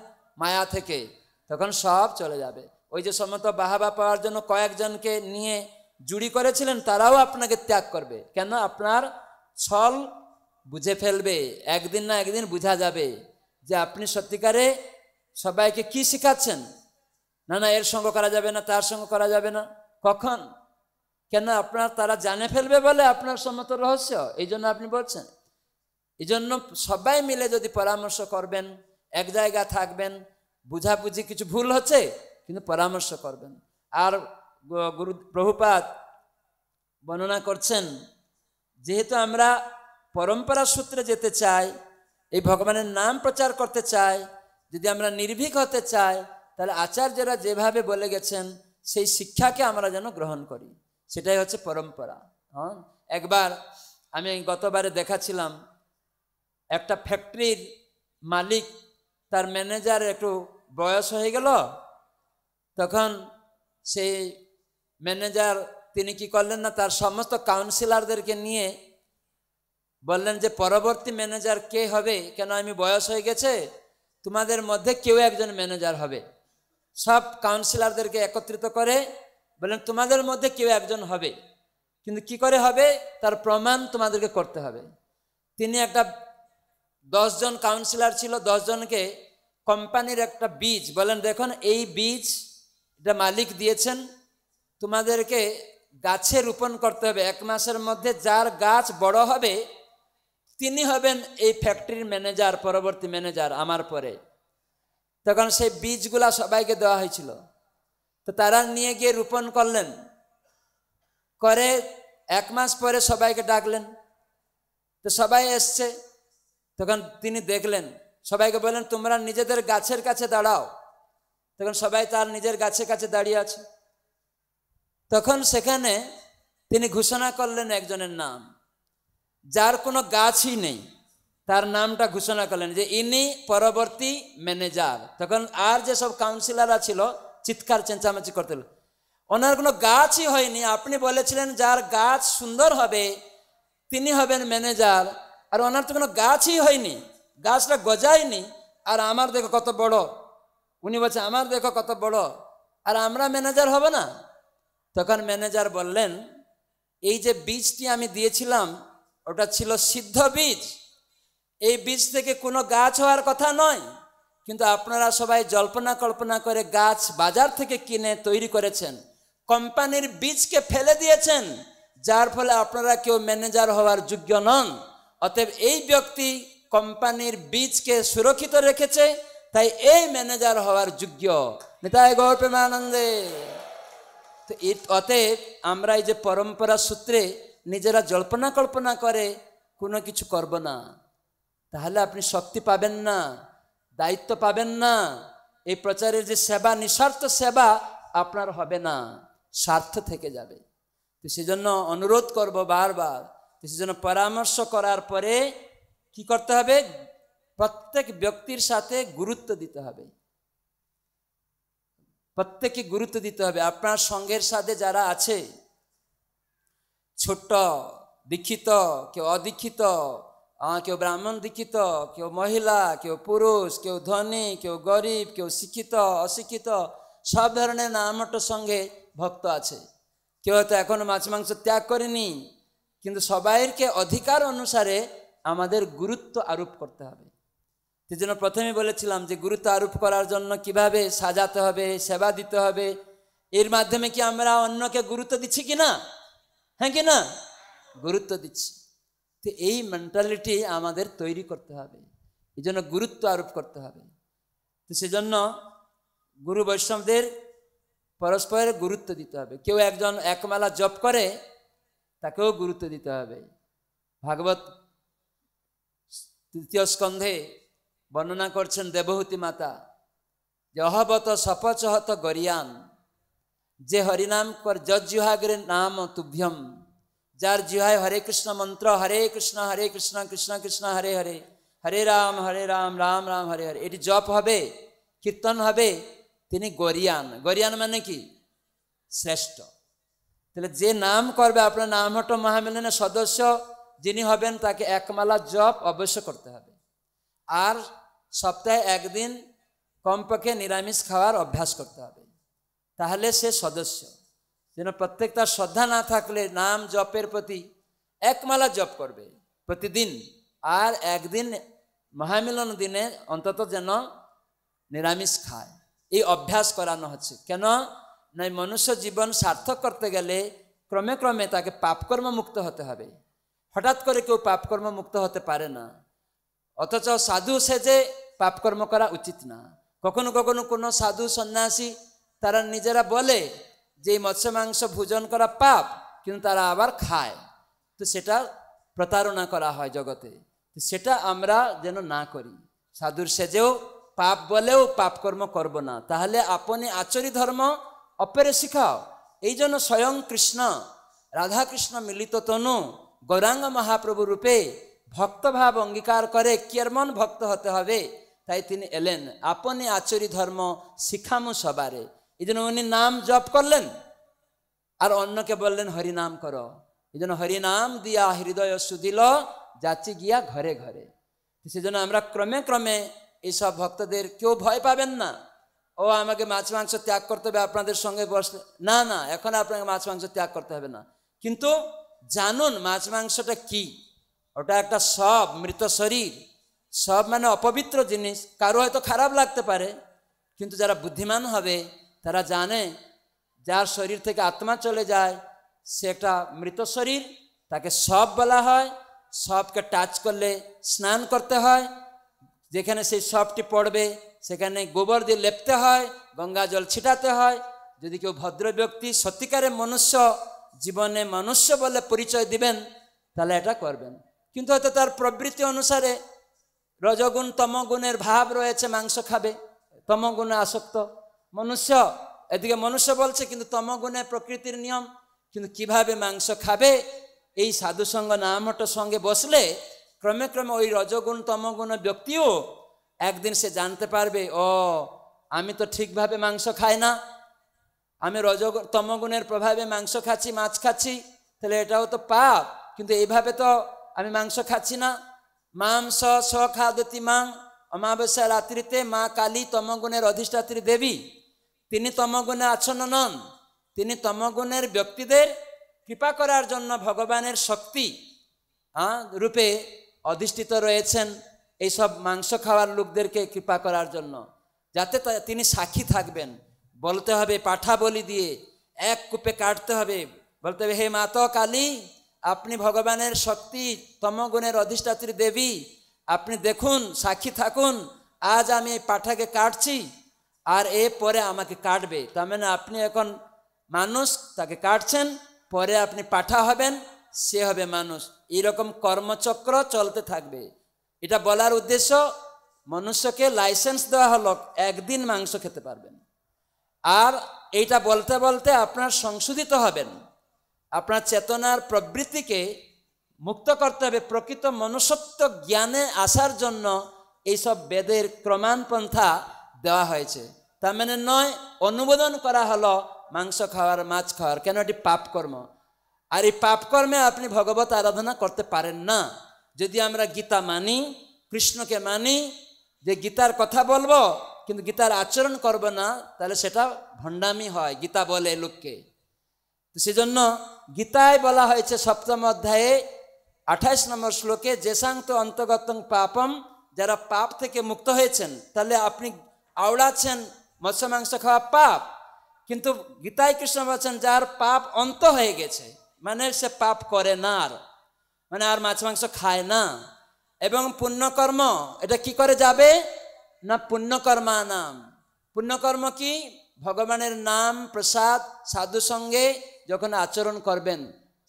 মায়া থেকে তখন সব চলে যাবে ওই যে সমত বাহাবা পাওয়ার জন্য কয়েকজনকে নিয়ে জুড়ি করেছিলেন তারাও আপনাকে ত্যাগ করবে কেন আপনার ছল বুঝে ফেলবে একদিন না একদিন বুঝা যাবে যে আপনি সত্যিকারে সবাইকে কি শেখাচ্ছেন না না এর সঙ্গ করা যাবে না তার সঙ্গ করা যাবে না কখন কেন আপনার তারা জানে ফেলবে বলে আপনার সম্মত রহস্য এই জন্য আপনি বলছেন এই জন্য সবাই মিলে যদি পরামর্শ করবেন এক জায়গা থাকবেন বুঝাবুঝি কিছু ভুল হচ্ছে কিন্তু পরামর্শ করবেন আর গুরু প্রভুপাত বর্ণনা করছেন যেহেতু আমরা পরম্পরা সূত্রে যেতে চাই এই ভগবানের নাম প্রচার করতে চাই যদি আমরা নির্ভীক হতে চাই তাহলে আচার্যরা যেভাবে বলে গেছেন সেই শিক্ষাকে আমরা যেন গ্রহণ করি সেটাই হচ্ছে পরম্পরা হ্যাঁ একবার আমি গতবারে দেখাছিলাম একটা ফ্যাক্টরির মালিক তার ম্যানেজার একটু বয়স হয়ে গেল তখন সেই ম্যানেজার তিনি কি করলেন না তার সমস্ত কাউন্সিলারদেরকে নিয়ে বললেন যে পরবর্তী ম্যানেজার কে হবে কেন আমি বয়স হয়ে গেছে তোমাদের মধ্যে কেউ একজন ম্যানেজার হবে সব কাউন্সিলারদেরকে একত্রিত করে বললেন তোমাদের মধ্যে কেউ একজন হবে কিন্তু কি করে হবে তার প্রমাণ তোমাদেরকে করতে হবে তিনি একটা দশজন কাউন্সিলার ছিল দশজনকে কোম্পানির একটা বীজ বলেন দেখুন এই বীজ এটা মালিক দিয়েছেন তোমাদেরকে গাছে রোপণ করতে হবে এক মাসের মধ্যে যার গাছ বড় হবে তিনি হবেন এই ফ্যাক্টরির ম্যানেজার পরবর্তী ম্যানেজার আমার পরে তখন সেই বীজগুলা সবাইকে দেওয়া হয়েছিল তো তারা নিয়ে গিয়ে রোপণ করলেন করে এক মাস পরে সবাইকে ডাকলেন তো সবাই এসছে তখন তিনি দেখলেন সবাইকে বললেন তোমরা নিজেদের গাছের কাছে দাঁড়াও তখন সবাই তার নিজের গাছের কাছে দাঁড়িয়ে আছে তখন সেখানে তিনি ঘোষণা করলেন একজনের নাম যার কোনো গাছই নেই তার নামটা ঘোষণা করলেন যে ইনি পরবর্তী ম্যানেজার তখন আর যেসব কাউন্সিলাররা ছিল চিৎকার চেঁচামেচি করতে ওনার কোনো গাছই হয়নি আপনি বলেছিলেন যার গাছ সুন্দর হবে তিনি হবেন ম্যানেজার আর ওনার তো কোনো গাছই হয়নি গাছটা গজায়নি আর আমার দেখো কত বড় উনি বলছে আমার দেখো কত বড় আর আমরা ম্যানেজার হব না তখন ম্যানেজার বললেন এই যে বীজটি আমি দিয়েছিলাম ওটা ছিল সিদ্ধ বীজ এই বীজ থেকে কোনো গাছ হওয়ার কথা নয় কিন্তু আপনারা সবাই জল্পনা কল্পনা করে গাছ বাজার থেকে কিনে তৈরি করেছেন কোম্পানির বীজকে ফেলে দিয়েছেন যার ফলে আপনারা কেউ ম্যানেজার হওয়ার যোগ্য নন অতএব এই ব্যক্তি কোম্পানির বীজকে সুরক্ষিত রেখেছে তাই এই ম্যানেজার হওয়ার যোগ্য নেতায় গৌর প্রেমানন্দে তো এ অতএব আমরা এই যে পরম্পরা সূত্রে নিজেরা জল্পনা কল্পনা করে কোনো কিছু করব না তাহলে আপনি শক্তি পাবেন না দায়িত্ব পাবেন না এই প্রচারের যে সেবা নিঃস্বার্থ সেবা আপনার হবে না স্বার্থ থেকে যাবে তো সেজন্য অনুরোধ করব বারবার তো সেজন্য পরামর্শ করার পরে কি করতে হবে প্রত্যেক ব্যক্তির সাথে গুরুত্ব দিতে হবে প্রত্যেকে গুরুত্ব দিতে হবে আপনার সঙ্গের সাথে যারা আছে ছোট দীক্ষিত কেউ অদীক্ষিত কেউ ব্রাহ্মণ দীক্ষিত কেউ মহিলা কেউ পুরুষ কেউ ধনী কেউ গরিব কেউ শিক্ষিত অশিক্ষিত সব ধরনের নামটোর সঙ্গে ভক্ত আছে কেউ হয়তো এখনও মাছ মাংস ত্যাগ করেনি কিন্তু সবাইকে অধিকার অনুসারে আমাদের গুরুত্ব আরোপ করতে হবে সেজন্য প্রথমে বলেছিলাম যে গুরুত্ব আরোপ করার জন্য কিভাবে সাজাতে হবে সেবা দিতে হবে এর মাধ্যমে কি আমরা অন্যকে গুরুত্ব দিচ্ছি কি না হ্যাঁ কি না গুরুত্ব দিচ্ছি তো এই মেন্টালিটি আমাদের তৈরি করতে হবে এই জন্য গুরুত্ব আরোপ করতে হবে তো সেজন্য গুরু বৈষ্ণবদের পরস্পরের গুরুত্ব দিতে হবে কেউ একজন একমালা জপ করে তাকেও গুরুত্ব দিতে হবে ভাগবত তৃতীয় স্কন্ধে বর্ণনা করছেন দেবহূতি মাতা যে অহবত সপচহত গরিয়ান যে হরিনাম কর যজ্জুহাগের নাম তুভ্যম যার জুহায় হরে কৃষ্ণ মন্ত্র হরে কৃষ্ণ হরে কৃষ্ণ কৃষ্ণ কৃষ্ণ হরে হরে হরে রাম হরে রাম রাম রাম হরে হরে এটি জপ হবে কীর্তন হবে তিনি গরিয়ান গরিয়ান মানে কি শ্রেষ্ঠ তাহলে যে নাম করবে আপনার হট মহামিলনের সদস্য যিনি হবেন তাকে একমালা জপ অবশ্য করতে হবে আর সপ্তাহে একদিন কমপক্ষে নিরামিষ খাওয়ার অভ্যাস করতে হবে তাহলে সে সদস্য যেন প্রত্যেক তার শ্রদ্ধা না থাকলে নাম জপের প্রতি একমালা জপ করবে প্রতিদিন আর একদিন মহামিলন দিনে অন্তত যেন নিরামিষ খায় এই অভ্যাস করানো হচ্ছে কেন নয় মনুষ্য জীবন সার্থক করতে গেলে ক্রমে ক্রমে তাকে পাপকর্ম মুক্ত হতে হবে হঠাৎ করে কেউ পাপকর্ম মুক্ত হতে পারে না অথচ সাধু সেজে পাপকর্ম করা উচিত না কখনো কখনো কোনো সাধু সন্ন্যাসী তারা নিজেরা বলে যে মৎস্য মাংস ভোজন করা পাপ কিন্তু তারা আবার খায় তো সেটা প্রতারণা করা হয় জগতে সেটা আমরা যেন না করি সাধুর সেজেও পাপ বলেও পাপকর্ম করব না তাহলে আপনি আচরি ধর্ম অপরে শিখাও এই জন্য স্বয়ং কৃষ্ণ রাধাকৃষ্ণ মিলিত তনু গৌরাঙ্গ মহাপ্রভু রূপে ভক্তভাব অঙ্গীকার করে কেরমন ভক্ত হতে হবে তাই তিনি এলেন আপনি আচরি ধর্ম শিখামু সবারে এই জন্য উনি নাম জপ করলেন আর অন্যকে বললেন হরিনাম করো এই জন্য হরিনাম দিয়া হৃদয় সুদিল যাচি গিয়া ঘরে ঘরে সেজন্য আমরা ক্রমে ক্রমে এইসব ভক্তদের কেউ ভয় পাবেন না ও আমাকে মাছ মাংস ত্যাগ করতে হবে আপনাদের সঙ্গে বসলে না না এখন আপনাকে মাছ মাংস ত্যাগ করতে হবে না কিন্তু জানুন মাছ মাংসটা কী ওটা একটা সব মৃত শরীর সব মানে অপবিত্র জিনিস কারো হয়তো খারাপ লাগতে পারে কিন্তু যারা বুদ্ধিমান হবে তারা জানে যার শরীর থেকে আত্মা চলে যায় সে একটা মৃত শরীর তাকে সব বলা হয় সবকে টাচ করলে স্নান করতে হয় যেখানে সেই সবটি পড়বে সেখানে গোবর দিয়ে লেপতে হয় গঙ্গা জল ছিটাতে হয় যদি কেউ ভদ্র ব্যক্তি সত্যিকারে মনুষ্য জীবনে মনুষ্য বলে পরিচয় দিবেন তাহলে এটা করবেন কিন্তু হয়তো তার প্রবৃত্তি অনুসারে রজগুণ তমগুণের ভাব রয়েছে মাংস খাবে তমগুণে আসক্ত মনুষ্য এদিকে মনুষ্য বলছে কিন্তু তমগুণে প্রকৃতির নিয়ম কিন্তু কিভাবে মাংস খাবে এই সাধুসঙ্গ নামহট্টর সঙ্গে বসলে ক্রমে ক্রমে ওই রজগুণ তমগুণ ব্যক্তিও একদিন সে জানতে পারবে ও আমি তো ঠিকভাবে মাংস খাই না আমি রজ তমগুণের প্রভাবে মাংস খাচ্ছি মাছ খাচ্ছি তাহলে এটাও তো পাপ কিন্তু এইভাবে তো আমি মাংস খাচ্ছি না মাংস স খাদতি মাং অমাবস্যা রাত্রিতে মা কালী তমগুণের অধিষ্ঠাত্রী দেবী তিনি তমগুণে আচ্ছন্ন নন তিনি তমগুণের ব্যক্তিদের কৃপা করার জন্য ভগবানের শক্তি রূপে অধিষ্ঠিত রয়েছেন এইসব মাংস খাওয়ার লোকদেরকে কৃপা করার জন্য যাতে তিনি সাক্ষী থাকবেন বলতে হবে পাঠা বলি দিয়ে এক কূপে কাটতে হবে বলতে হবে হে মাতা কালী আপনি ভগবানের শক্তি তমগুণের অধিষ্ঠাত্রী দেবী আপনি দেখুন সাক্ষী থাকুন আজ আমি এই পাঠাকে কাটছি আর এ পরে আমাকে কাটবে তার মানে আপনি এখন মানুষ তাকে কাটছেন পরে আপনি পাঠা হবেন সে হবে মানুষ এরকম কর্মচক্র চলতে থাকবে এটা বলার উদ্দেশ্য মনুষ্যকে লাইসেন্স দেওয়া হলো একদিন মাংস খেতে পারবেন আর এইটা বলতে বলতে আপনার সংশোধিত হবেন আপনার চেতনার প্রবৃত্তিকে মুক্ত করতে হবে প্রকৃত মনুষ্যত্ব জ্ঞানে আসার জন্য এইসব বেদের ক্রমান পন্থা দেওয়া হয়েছে তার মানে নয় অনুমোদন করা হলো মাংস খাওয়ার মাছ খাওয়ার কেন এটি পাপকর্ম আর এই পাপকর্মে আপনি ভগবত আরাধনা করতে পারেন না যদি আমরা গীতা মানি কৃষ্ণকে মানি যে গীতার কথা বলবো কিন্তু গীতার আচরণ করব না তাহলে সেটা ভণ্ডামি হয় গীতা বলে লোককে তো সেজন্য গীতায় বলা হয়েছে সপ্তম অধ্যায়ে আঠাশ নম্বর শ্লোকে যেসাংত অন্তর্গত পাপম যারা পাপ থেকে মুক্ত হয়েছেন তাহলে আপনি আওড়াচ্ছেন মৎস্য মাংস খাওয়া পাপ কিন্তু গীতায় কৃষ্ণ বলছেন যার পাপ অন্ত হয়ে গেছে মানে সে পাপ করে না আর মানে আর মাছ মাংস খায় না এবং পুণ্যকর্ম এটা কি করে যাবে না পুণ্যকর্মা নাম পুণ্যকর্ম কি ভগবানের নাম প্রসাদ সাধু সঙ্গে যখন আচরণ করবেন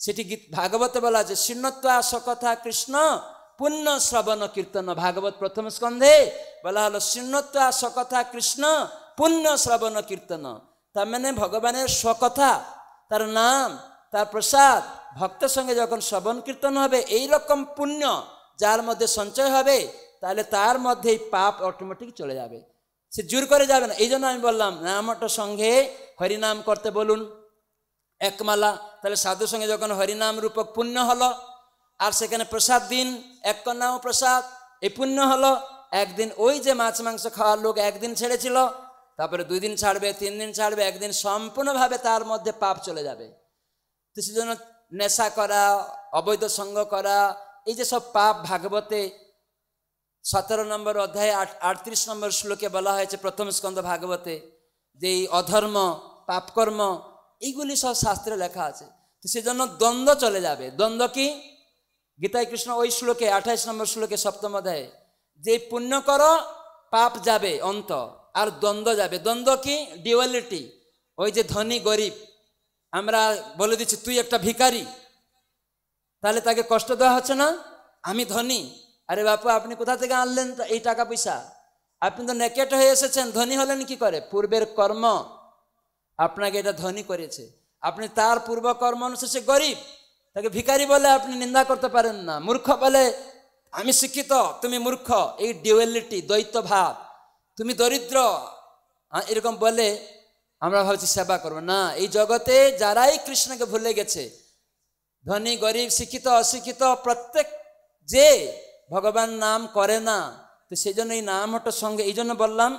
সেটি গীত ভাগবত বলা যে আছে শীর্ণত্বা কথা কৃষ্ণ পুণ্য শ্রবণ কীর্তন ভাগবত প্রথম স্কন্ধে বলা হলো শীর্ণত্বা সকথা কৃষ্ণ পুণ্য শ্রবণ কীর্তন তার মানে ভগবানের স্বকথা তার নাম তার প্রসাদ ভক্ত সঙ্গে যখন শ্রবণ কীর্তন হবে এই রকম পুণ্য যার মধ্যে সঞ্চয় হবে তাহলে তার মধ্যেই পাপ অটোমেটিক চলে যাবে সে জোর করে যাবে না এই জন্য আমি বললাম নামটার সঙ্গে হরিনাম করতে বলুন একমালা তাহলে সাধুর সঙ্গে যখন হরিনাম রূপক পুণ্য হলো আর সেখানে প্রসাদ দিন এক কন্যা প্রসাদ এই পুণ্য হলো একদিন ওই যে মাছ মাংস খাওয়ার লোক একদিন ছেড়েছিল তারপরে দুই দিন ছাড়বে তিন দিন ছাড়বে একদিন সম্পূর্ণভাবে তার মধ্যে পাপ চলে যাবে তো সেজন্য নেশা করা অবৈধ সঙ্গ করা এই যে সব পাপ ভাগবতে সতেরো নম্বর অধ্যায়ে আটত্রিশ নম্বর শ্লোকে বলা হয়েছে প্রথম স্কন্দ ভাগবতে যে এই অধর্ম পাপকর্ম এইগুলি সব শাস্ত্রে লেখা আছে তো সেজন্য দ্বন্দ্ব চলে যাবে দ্বন্দ্ব কি গীতায় কৃষ্ণ ওই শ্লোকে আঠাইশ নম্বর শ্লোকে সপ্তম অধ্যায়ে যে পুণ্য কর পাপ যাবে অন্ত আর দ্বন্দ্ব যাবে দ্বন্দ্ব কি ডিওয়ালিটি ওই যে ধনী গরিব আমরা বলে দিচ্ছি তুই একটা ভিকারি তাহলে তাকে কষ্ট দেওয়া হচ্ছে না আমি ধনী আরে বাপু আপনি কোথা থেকে আনলেন এই টাকা পয়সা আপনি তো নেকেট হয়ে এসেছেন ধনী হলেন কি করে পূর্বের কর্ম আপনাকে এটা ধনী করেছে আপনি তার পূর্ব কর্ম অনুসারে গরিব তাকে ভিকারি বলে আপনি নিন্দা করতে পারেন না মূর্খ বলে আমি শিক্ষিত তুমি মূর্খ এই ডিউয়েলিটি দ্বৈত ভাব তুমি দরিদ্র এরকম বলে আমরা ভাবছি সেবা করবো না এই জগতে যারাই কৃষ্ণকে ভুলে গেছে ধনী গরিব শিক্ষিত অশিক্ষিত প্রত্যেক যে ভগবান নাম করে না তো সেই জন্য এই নাম হঠার সঙ্গে এই জন্য বললাম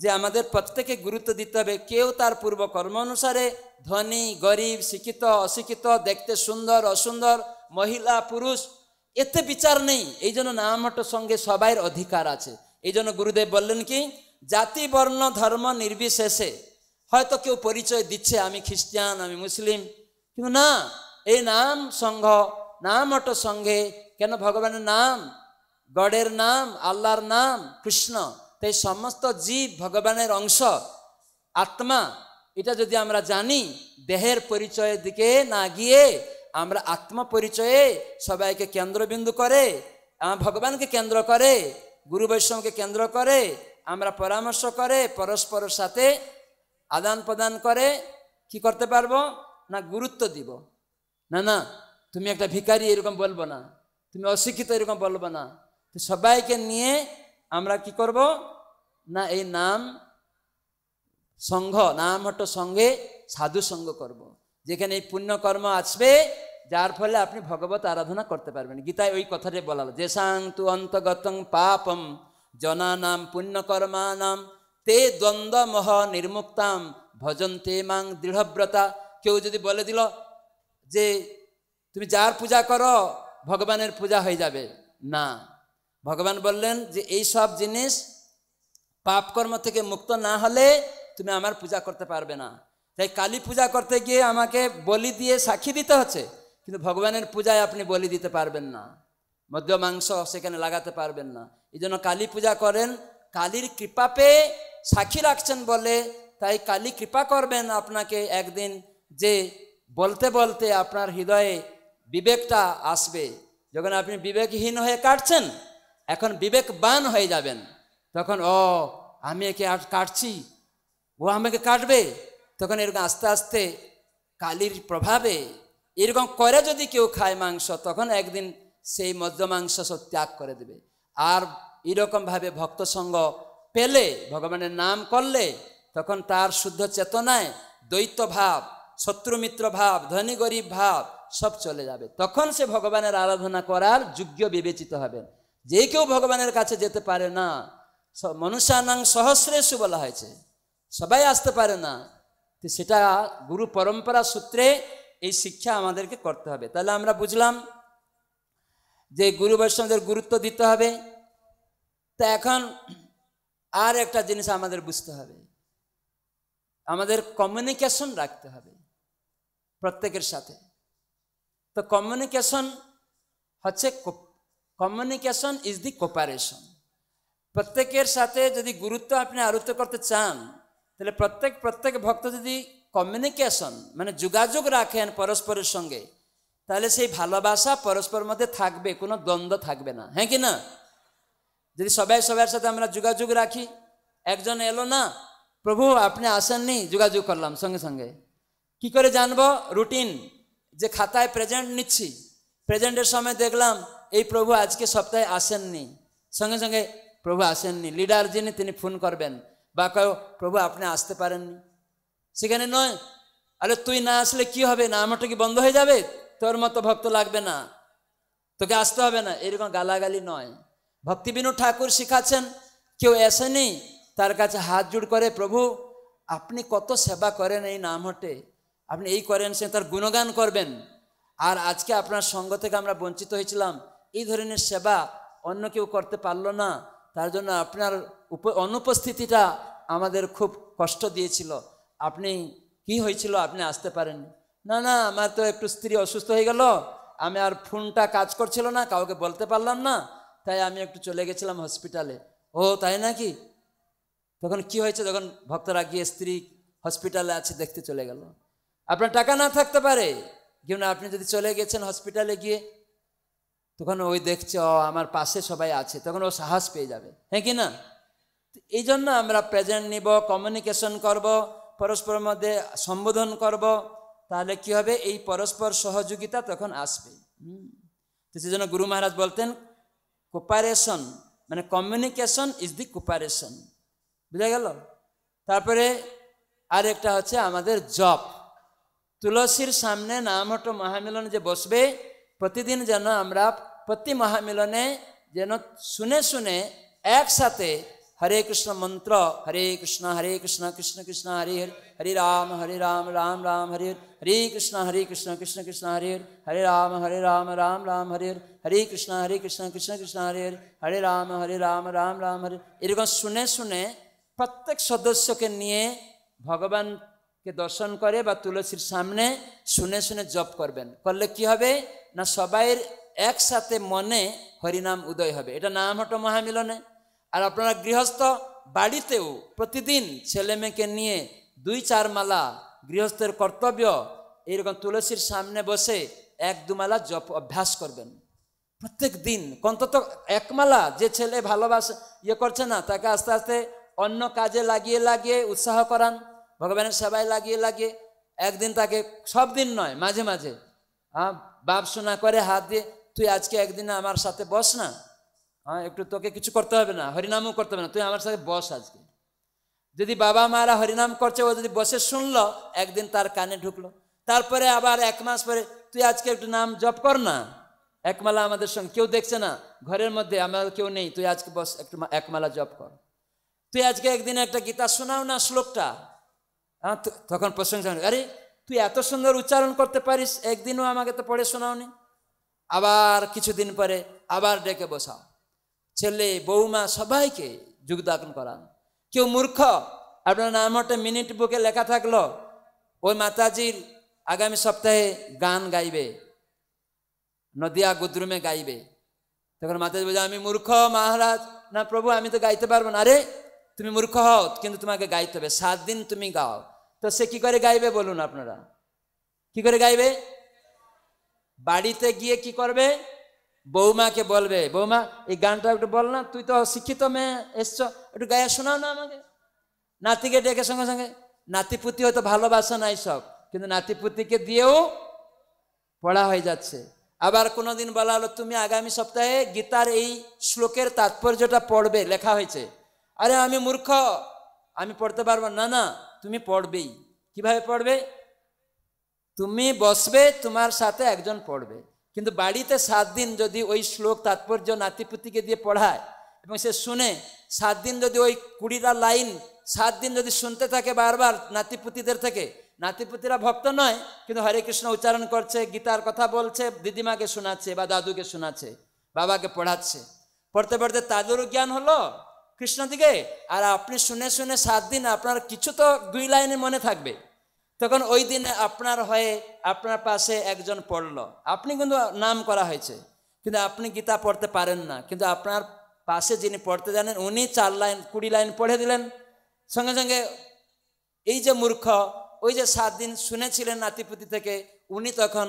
যে আমাদের প্রত্যেকে গুরুত্ব দিতে হবে কেউ তার পূর্ব কর্ম অনুসারে ধনী গরিব শিক্ষিত অশিক্ষিত দেখতে সুন্দর অসুন্দর মহিলা পুরুষ এতে বিচার নেই এই জন্য নাম হঠার সঙ্গে সবাইয়ের অধিকার আছে এই জন্য গুরুদেব বললেন কি জাতি বর্ণ ধর্ম নির্বিশেষে হয়তো কেউ পরিচয় দিচ্ছে আমি খ্রিস্টান আমি মুসলিম কিন্তু না এই নাম সংঘ নাম অটো সঙ্গে কেন ভগবানের নাম গডের নাম আল্লাহর নাম কৃষ্ণ তাই সমস্ত জীব ভগবানের অংশ আত্মা এটা যদি আমরা জানি দেহের পরিচয়ের দিকে না গিয়ে আমরা আত্ম পরিচয়ে সবাইকে কেন্দ্রবিন্দু করে ভগবানকে কেন্দ্র করে গুরু বৈষ্ণবকে কেন্দ্র করে আমরা পরামর্শ করে পরস্পরের সাথে আদান প্রদান করে কি করতে পারবো না গুরুত্ব দিব না না তুমি একটা ভিকারি এরকম বলবো না তুমি অশিক্ষিত এরকম বলবো না তো সবাইকে নিয়ে আমরা কি করব না এই নাম সংঘ নাম হট সঙ্গে সাধু সঙ্গ করব। যেখানে এই পুণ্যকর্ম আসবে যার ফলে আপনি ভগবত আরাধনা করতে পারবেন গীতায় ওই কথাটাই বলাল যে যেসাং তু অন্তগত পাপম জনানাম পুণ্যকর্মানাম তে দ্বন্দ্ব মহ নির্মুক্তাম ভজন্তে মাং দৃঢ়ব্রতা কেউ যদি বলে দিল যে তুমি যার পূজা করো ভগবানের পূজা হয়ে যাবে না ভগবান বললেন যে এই সব জিনিস পাপকর্ম থেকে মুক্ত না হলে তুমি আমার পূজা করতে পারবে না তাই কালী পূজা করতে গিয়ে আমাকে বলি দিয়ে সাক্ষী দিতে হচ্ছে কিন্তু ভগবানের পূজায় আপনি বলি দিতে পারবেন না মধ্য মাংস সেখানে লাগাতে পারবেন না এই জন্য কালী পূজা করেন কালীর কৃপা পেয়ে সাক্ষী রাখছেন বলে তাই কালী কৃপা করবেন আপনাকে একদিন যে বলতে বলতে আপনার হৃদয়ে বিবেকটা আসবে যখন আপনি বিবেকহীন হয়ে কাটছেন এখন বিবেকবান হয়ে যাবেন তখন ও আমি একে কাটছি ও আমাকে কাটবে তখন এরকম আস্তে আস্তে কালির প্রভাবে এরকম করে যদি কেউ খায় মাংস তখন একদিন সেই মদ্য মাংস ত্যাগ করে দেবে আর এরকমভাবে ভক্ত সঙ্গ পেলে ভগবানের নাম করলে তখন তার শুদ্ধ চেতনায় দ্বৈত ভাব শত্রুমিত্র ভাব ধনী গরিব ভাব সব চলে যাবে তখন সে ভগবানের আরাধনা করার যোগ্য বিবেচিত হবেন যে কেউ ভগবানের কাছে যেতে পারে না মনুষ্যানাং সহস্রেশু বলা হয়েছে সবাই আসতে পারে না তো সেটা গুরু পরম্পরা সূত্রে এই শিক্ষা আমাদেরকে করতে হবে তাহলে আমরা বুঝলাম যে গুরু বৈষ্ণবদের গুরুত্ব দিতে হবে তা এখন আর একটা জিনিস আমাদের বুঝতে হবে আমাদের কমিউনিকেশন রাখতে হবে প্রত্যেকের সাথে তো কমিউনিকেশন হচ্ছে কমিউনিকেশন ইজ দি কোপারেশন প্রত্যেকের সাথে যদি গুরুত্ব আপনি আরোপ করতে চান তাহলে প্রত্যেক প্রত্যেক ভক্ত যদি কমিউনিকেশন মানে যোগাযোগ রাখেন পরস্পরের সঙ্গে তাহলে সেই ভালোবাসা পরস্পর মধ্যে থাকবে কোনো দ্বন্দ্ব থাকবে না হ্যাঁ কি না যদি সবাই সবার সাথে আমরা যোগাযোগ রাখি একজন এলো না প্রভু আপনি আসেননি যোগাযোগ করলাম সঙ্গে সঙ্গে কি করে জানবো রুটিন যে খাতায় প্রেজেন্ট নিচ্ছি প্রেজেন্টের সময় দেখলাম এই প্রভু আজকে সপ্তাহে আসেননি সঙ্গে সঙ্গে প্রভু আসেননি লিডার যিনি তিনি ফোন করবেন বা কেউ প্রভু আপনি আসতে পারেননি সেখানে নয় আরে তুই না আসলে কি হবে না আমারটা কি বন্ধ হয়ে যাবে তোর মতো ভক্ত লাগবে না তোকে আসতে হবে না এরকম গালাগালি নয় ভক্তিবিনু ঠাকুর শিখাচ্ছেন কেউ এসেনি তার কাছে হাত জুড় করে প্রভু আপনি কত সেবা করেন এই নাম হটে আপনি এই করেন সে তার গুণগান করবেন আর আজকে আপনার সঙ্গ থেকে আমরা বঞ্চিত হয়েছিলাম এই ধরনের সেবা অন্য কেউ করতে পারল না তার জন্য আপনার অনুপস্থিতিটা আমাদের খুব কষ্ট দিয়েছিল আপনি কি হয়েছিল আপনি আসতে পারেন না না আমার তো একটু স্ত্রী অসুস্থ হয়ে গেল আমি আর ফোনটা কাজ করছিল না কাউকে বলতে পারলাম না তাই আমি একটু চলে গেছিলাম হসপিটালে ও তাই নাকি তখন কি হয়েছে তখন ভক্তরা গিয়ে স্ত্রী হসপিটালে আছে দেখতে চলে গেল আপনার টাকা না থাকতে পারে কেননা আপনি যদি চলে গেছেন হসপিটালে গিয়ে তখন ওই দেখছে ও আমার পাশে সবাই আছে তখন ও সাহস পেয়ে যাবে হ্যাঁ কি না এই জন্য আমরা প্রেজেন্ট নিব কমিউনিকেশন করব পরস্পর মধ্যে সম্বোধন করব তাহলে কি হবে এই পরস্পর সহযোগিতা তখন আসবে তো সেজন্য গুরু মহারাজ বলতেন কোপারেশন মানে কমিউনিকেশন ইজ দি কোপারেশন বুঝা গেল তারপরে আর একটা হচ্ছে আমাদের জব তুলসীর সামনে নামট মহামিলন যে বসবে প্রতিদিন যেন আমরা पति महामिलने जन सुने सुने एक साथे हरे कृष्ण मंत्र हरे कृष्ण हरे कृष्ण कृष्ण कृष्ण हरे हरे हरे राम हरे राम राम राम हरे हरे कृष्ण हरे कृष्ण कृष्ण कृष्ण हरे हरे राम हरे राम राम राम हरे हरे कृष्ण हरे कृष्ण कृष्ण कृष्ण हरे हरे राम हरे राम राम राम हरे एरक सुने सुने प्रत्येक सदस्य के लिए भगवान के दर्शन करे तुलसी सामने सुने सुने जप करबें कर ले सबाइर একসাথে মনে হরিনাম উদয় হবে এটা নাম হট মহামিলনে আর আপনারা গৃহস্থ বাড়িতেও প্রতিদিন ছেলে মেয়েকে নিয়ে দুই চার মালা গৃহস্থের কর্তব্য এইরকম তুলসীর সামনে বসে এক দুমালা জপ অভ্যাস করবেন প্রত্যেক দিন অন্তত একমালা যে ছেলে ভালোবাসে ইয়ে করছে না তাকে আস্তে আস্তে অন্য কাজে লাগিয়ে লাগিয়ে উৎসাহ করান ভগবানের সেবায় লাগিয়ে লাগিয়ে একদিন তাকে সব দিন নয় মাঝে মাঝে হ্যাঁ বাপ শোনা করে হাত দিয়ে তুই আজকে একদিন আমার সাথে বস না হ্যাঁ একটু তোকে কিছু করতে হবে না হরিনামও করতে হবে না তুই আমার সাথে বস আজকে যদি বাবা মারা হরিনাম করছে ও যদি বসে শুনলো একদিন তার কানে ঢুকলো তারপরে আবার এক মাস পরে তুই আজকে একটু নাম জপ কর না একমালা আমাদের সঙ্গে কেউ দেখছে না ঘরের মধ্যে আমার কেউ নেই তুই আজকে বস একটু একমালা জপ কর তুই আজকে একদিন একটা গীতা শোনাও না শ্লোকটা হ্যাঁ, তখন প্রশংসা আরে তুই এত সুন্দর উচ্চারণ করতে পারিস একদিনও আমাকে তো পড়ে শোনাওনি আবার কিছুদিন পরে আবার ডেকে বসাও ছেলে বৌমা সবাইকে যোগদান করান কেউ মূর্খ আপনার নাম একটা মিনিট বুকে লেখা থাকলো ওই মাতাজির আগামী সপ্তাহে গান গাইবে নদিয়া গুদ্রুমে গাইবে তখন মাতাজি বলছে আমি মূর্খ মহারাজ না প্রভু আমি তো গাইতে পারবো না আরে তুমি মূর্খ হও কিন্তু তোমাকে গাইতে হবে সাত দিন তুমি গাও তো সে কি করে গাইবে বলুন আপনারা কি করে গাইবে বাড়িতে গিয়ে কি করবে বৌমাকে বলবে বৌমা এই গানটা একটু বল না তুই তো শিক্ষিত মেয়ে এসছ একটু গায়ে শোনাও না আমাকে নাতিকে ডেকে সঙ্গে সঙ্গে নাতিপুতি হয়তো ভালোবাসা নাই সব কিন্তু নাতিপুতিকে দিয়েও পড়া হয়ে যাচ্ছে আবার কোনোদিন বলা হলো তুমি আগামী সপ্তাহে গীতার এই শ্লোকের তাৎপর্যটা পড়বে লেখা হয়েছে আরে আমি মূর্খ আমি পড়তে পারবো না না তুমি পড়বেই কিভাবে পড়বে তুমি বসবে তোমার সাথে একজন পড়বে কিন্তু বাড়িতে সাত দিন যদি ওই শ্লোক তাৎপর্য নাতিপুতিকে দিয়ে পড়ায় এবং সে শুনে সাত দিন যদি ওই কুড়িটা লাইন সাত দিন যদি শুনতে থাকে বারবার নাতিপুতিদের থেকে নাতিপুতিরা ভক্ত নয় কিন্তু হরে কৃষ্ণ উচ্চারণ করছে গীতার কথা বলছে দিদিমাকে শোনাচ্ছে বা দাদুকে শোনাচ্ছে বাবাকে পড়াচ্ছে পড়তে পড়তে তাদেরও জ্ঞান হলো কৃষ্ণ দিকে আর আপনি শুনে শুনে সাত দিন আপনার কিছু তো দুই লাইনে মনে থাকবে তখন ওই দিনে আপনার হয়ে আপনার পাশে একজন পড়ল আপনি কিন্তু নাম করা হয়েছে কিন্তু আপনি গীতা পড়তে পারেন না কিন্তু আপনার পাশে যিনি পড়তে জানেন উনি চার লাইন কুড়ি লাইন পড়ে দিলেন সঙ্গে সঙ্গে এই যে মূর্খ ওই যে সাত দিন শুনেছিলেন নাতিপুতি থেকে উনি তখন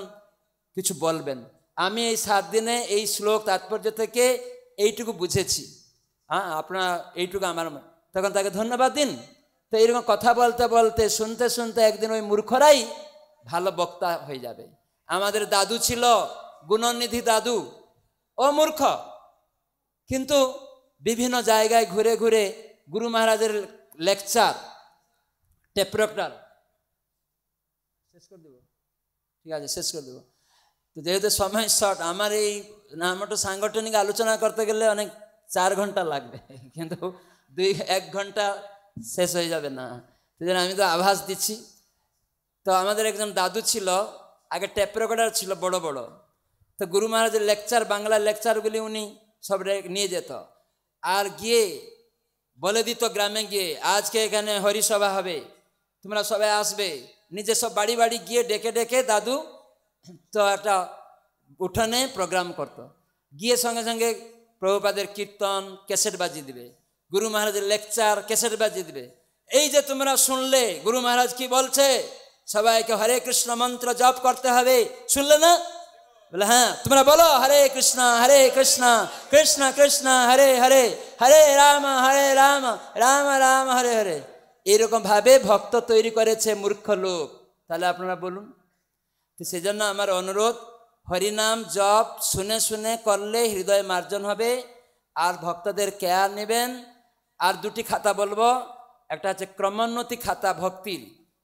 কিছু বলবেন আমি এই সাত দিনে এই শ্লোক তাৎপর্য থেকে এইটুকু বুঝেছি হ্যাঁ আপনার এইটুকু আমার তখন তাকে ধন্যবাদ দিন তো এরকম কথা বলতে বলতে শুনতে শুনতে একদিন ওই মূর্খরাই ভালো বক্তা হয়ে যাবে আমাদের দাদু ছিল গুণনিধি দাদু ও মূর্খ কিন্তু বিভিন্ন জায়গায় ঘুরে ঘুরে গুরু মহারাজের লেকচার টেপ্রকটার শেষ করে দেব ঠিক আছে শেষ করে দেব তো যেহেতু সময় শর্ট আমার এই আমার সাংগঠনিক আলোচনা করতে গেলে অনেক চার ঘন্টা লাগবে <laughs> কিন্তু দুই এক ঘন্টা শেষ হয়ে যাবে না সেজন্য আমি তো আভাস দিচ্ছি তো আমাদের একজন দাদু ছিল আগে ট্যাপ রেকর্ডার ছিল বড় বড় তো গুরু মহারাজের লেকচার বাংলা লেকচারগুলি উনি সব নিয়ে যেত আর গিয়ে বলে দিত গ্রামে গিয়ে আজকে এখানে হরিসভা হবে তোমরা সবাই আসবে নিজে সব বাড়ি বাড়ি গিয়ে ডেকে ডেকে দাদু তো একটা উঠানে প্রোগ্রাম করত গিয়ে সঙ্গে সঙ্গে প্রভুপাদের কীর্তন ক্যাসেট বাজিয়ে দিবে গুরু মহারাজের লেকচার কেসের বাজিয়ে দিবে এই যে তোমরা শুনলে গুরু মহারাজ কি বলছে সবাইকে হরে কৃষ্ণ মন্ত্র জপ করতে হবে শুনলে না বলে হ্যাঁ তোমরা বলো হরে কৃষ্ণ হরে কৃষ্ণ কৃষ্ণ কৃষ্ণ হরে হরে হরে রাম হরে রাম রাম রাম হরে হরে এরকমভাবে ভক্ত তৈরি করেছে মূর্খ লোক তাহলে আপনারা বলুন তো সেজন্য আমার অনুরোধ হরিনাম জপ শুনে শুনে করলে হৃদয় মার্জন হবে আর ভক্তদের কেয়ার নেবেন আর দুটি খাতা বলবো একটা হচ্ছে ক্রমোন্নতি খাতা ভক্তির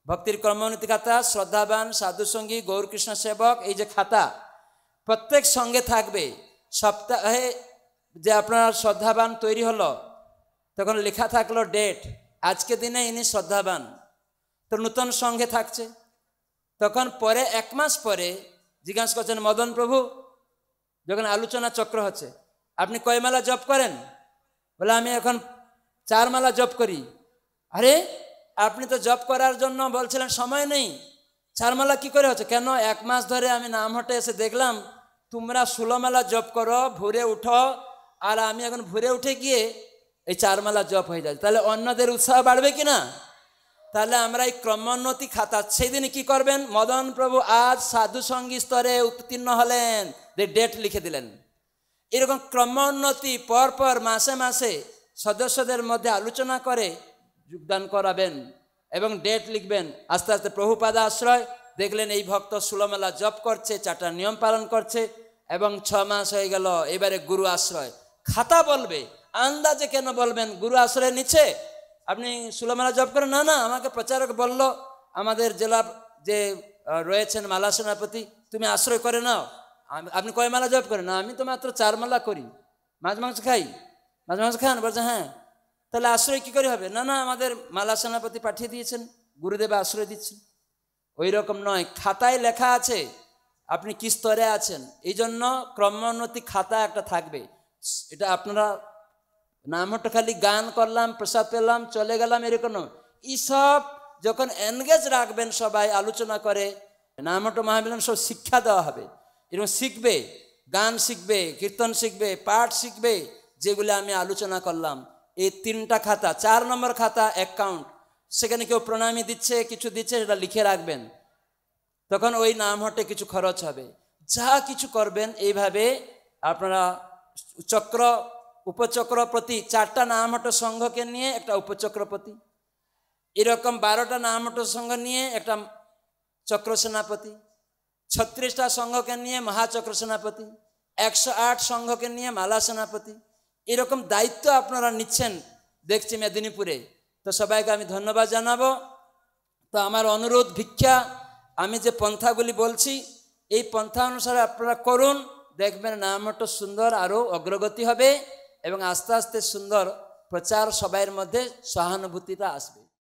ভক্তির ক্রমোন্নতি খাতা শ্রদ্ধাবান সাধুসঙ্গী গৌরকৃষ্ণ সেবক এই যে খাতা প্রত্যেক সঙ্গে থাকবে সপ্তাহে যে আপনার শ্রদ্ধাবান তৈরি হলো তখন লেখা থাকলো ডেট আজকে দিনে ইনি শ্রদ্ধাবান তো নূতন সঙ্গে থাকছে তখন পরে এক মাস পরে জিজ্ঞাসা করছেন মদন প্রভু যখন আলোচনা চক্র হচ্ছে আপনি কয় মেলা জব করেন বলে আমি এখন চার মালা জপ করি আরে আপনি তো জব করার জন্য বলছিলেন সময় নেই চারমালা কি করে হচ্ছে কেন এক মাস ধরে আমি হটে এসে দেখলাম তোমরা ষোলোমেলা জপ করো ভোরে উঠো আর আমি এখন ভোরে উঠে গিয়ে এই চারমালা জপ হয়ে যাচ্ছে তাহলে অন্যদের উৎসাহ বাড়বে কি না তাহলে আমরা এই ক্রমোন্নতি খাতা সেই দিন কী করবেন মদন প্রভু আজ সাধু সঙ্গী স্তরে উত্তীর্ণ হলেন যে ডেট লিখে দিলেন এরকম ক্রমোন্নতি পর পর মাসে মাসে সদস্যদের মধ্যে আলোচনা করে যোগদান করাবেন এবং ডেট লিখবেন আস্তে আস্তে প্রভুপাদা আশ্রয় দেখলেন এই ভক্ত সুলমেলা জপ করছে চারটা নিয়ম পালন করছে এবং ছ মাস হয়ে গেল এবারে গুরু আশ্রয় খাতা বলবে আন্দাজে কেন বলবেন গুরু আশ্রয় নিচ্ছে আপনি সুলমেলা জপ করেন না না আমাকে প্রচারক বলল আমাদের জেলা যে রয়েছেন মালা সেনাপতি তুমি আশ্রয় করে নাও আপনি কয় মালা জব করেন না আমি তো মাত্র চার মালা করি মাছ মাংস খাই মাঝে মাঝে খান বলছে হ্যাঁ তাহলে আশ্রয় কী করে হবে না না আমাদের মালা সেনাপতি পাঠিয়ে দিয়েছেন গুরুদেবে আশ্রয় দিচ্ছেন ওই রকম নয় খাতায় লেখা আছে আপনি কি স্তরে আছেন এই জন্য ক্রমোন্নতি খাতা একটা থাকবে এটা আপনারা নামটা খালি গান করলাম প্রসাদ পেলাম চলে গেলাম এরকম এইসব যখন এনগেজ রাখবেন সবাই আলোচনা করে নামটো মহামিলন সব শিক্ষা দেওয়া হবে এরকম শিখবে গান শিখবে কীর্তন শিখবে পাঠ শিখবে যেগুলো আমি আলোচনা করলাম এই তিনটা খাতা চার নম্বর খাতা অ্যাকাউন্ট সেখানে কেউ প্রণামী দিচ্ছে কিছু দিচ্ছে সেটা লিখে রাখবেন তখন ওই নাম হটে কিছু খরচ হবে যা কিছু করবেন এইভাবে আপনারা চক্র উপচক্রপতি চারটা হটো সংঘকে নিয়ে একটা উপচক্রপতি এরকম বারোটা হটো সংঘ নিয়ে একটা চক্র সেনাপতি ছত্রিশটা সংঘকে নিয়ে মহাচক্র সেনাপতি একশো আট সংঘকে নিয়ে মালা সেনাপতি এরকম দায়িত্ব আপনারা নিচ্ছেন দেখছি মেদিনীপুরে তো সবাইকে আমি ধন্যবাদ জানাবো তো আমার অনুরোধ ভিক্ষা আমি যে পন্থাগুলি বলছি এই পন্থা অনুসারে আপনারা করুন দেখবেন নামটা সুন্দর আরও অগ্রগতি হবে এবং আস্তে আস্তে সুন্দর প্রচার সবাইয়ের মধ্যে সহানুভূতিটা আসবে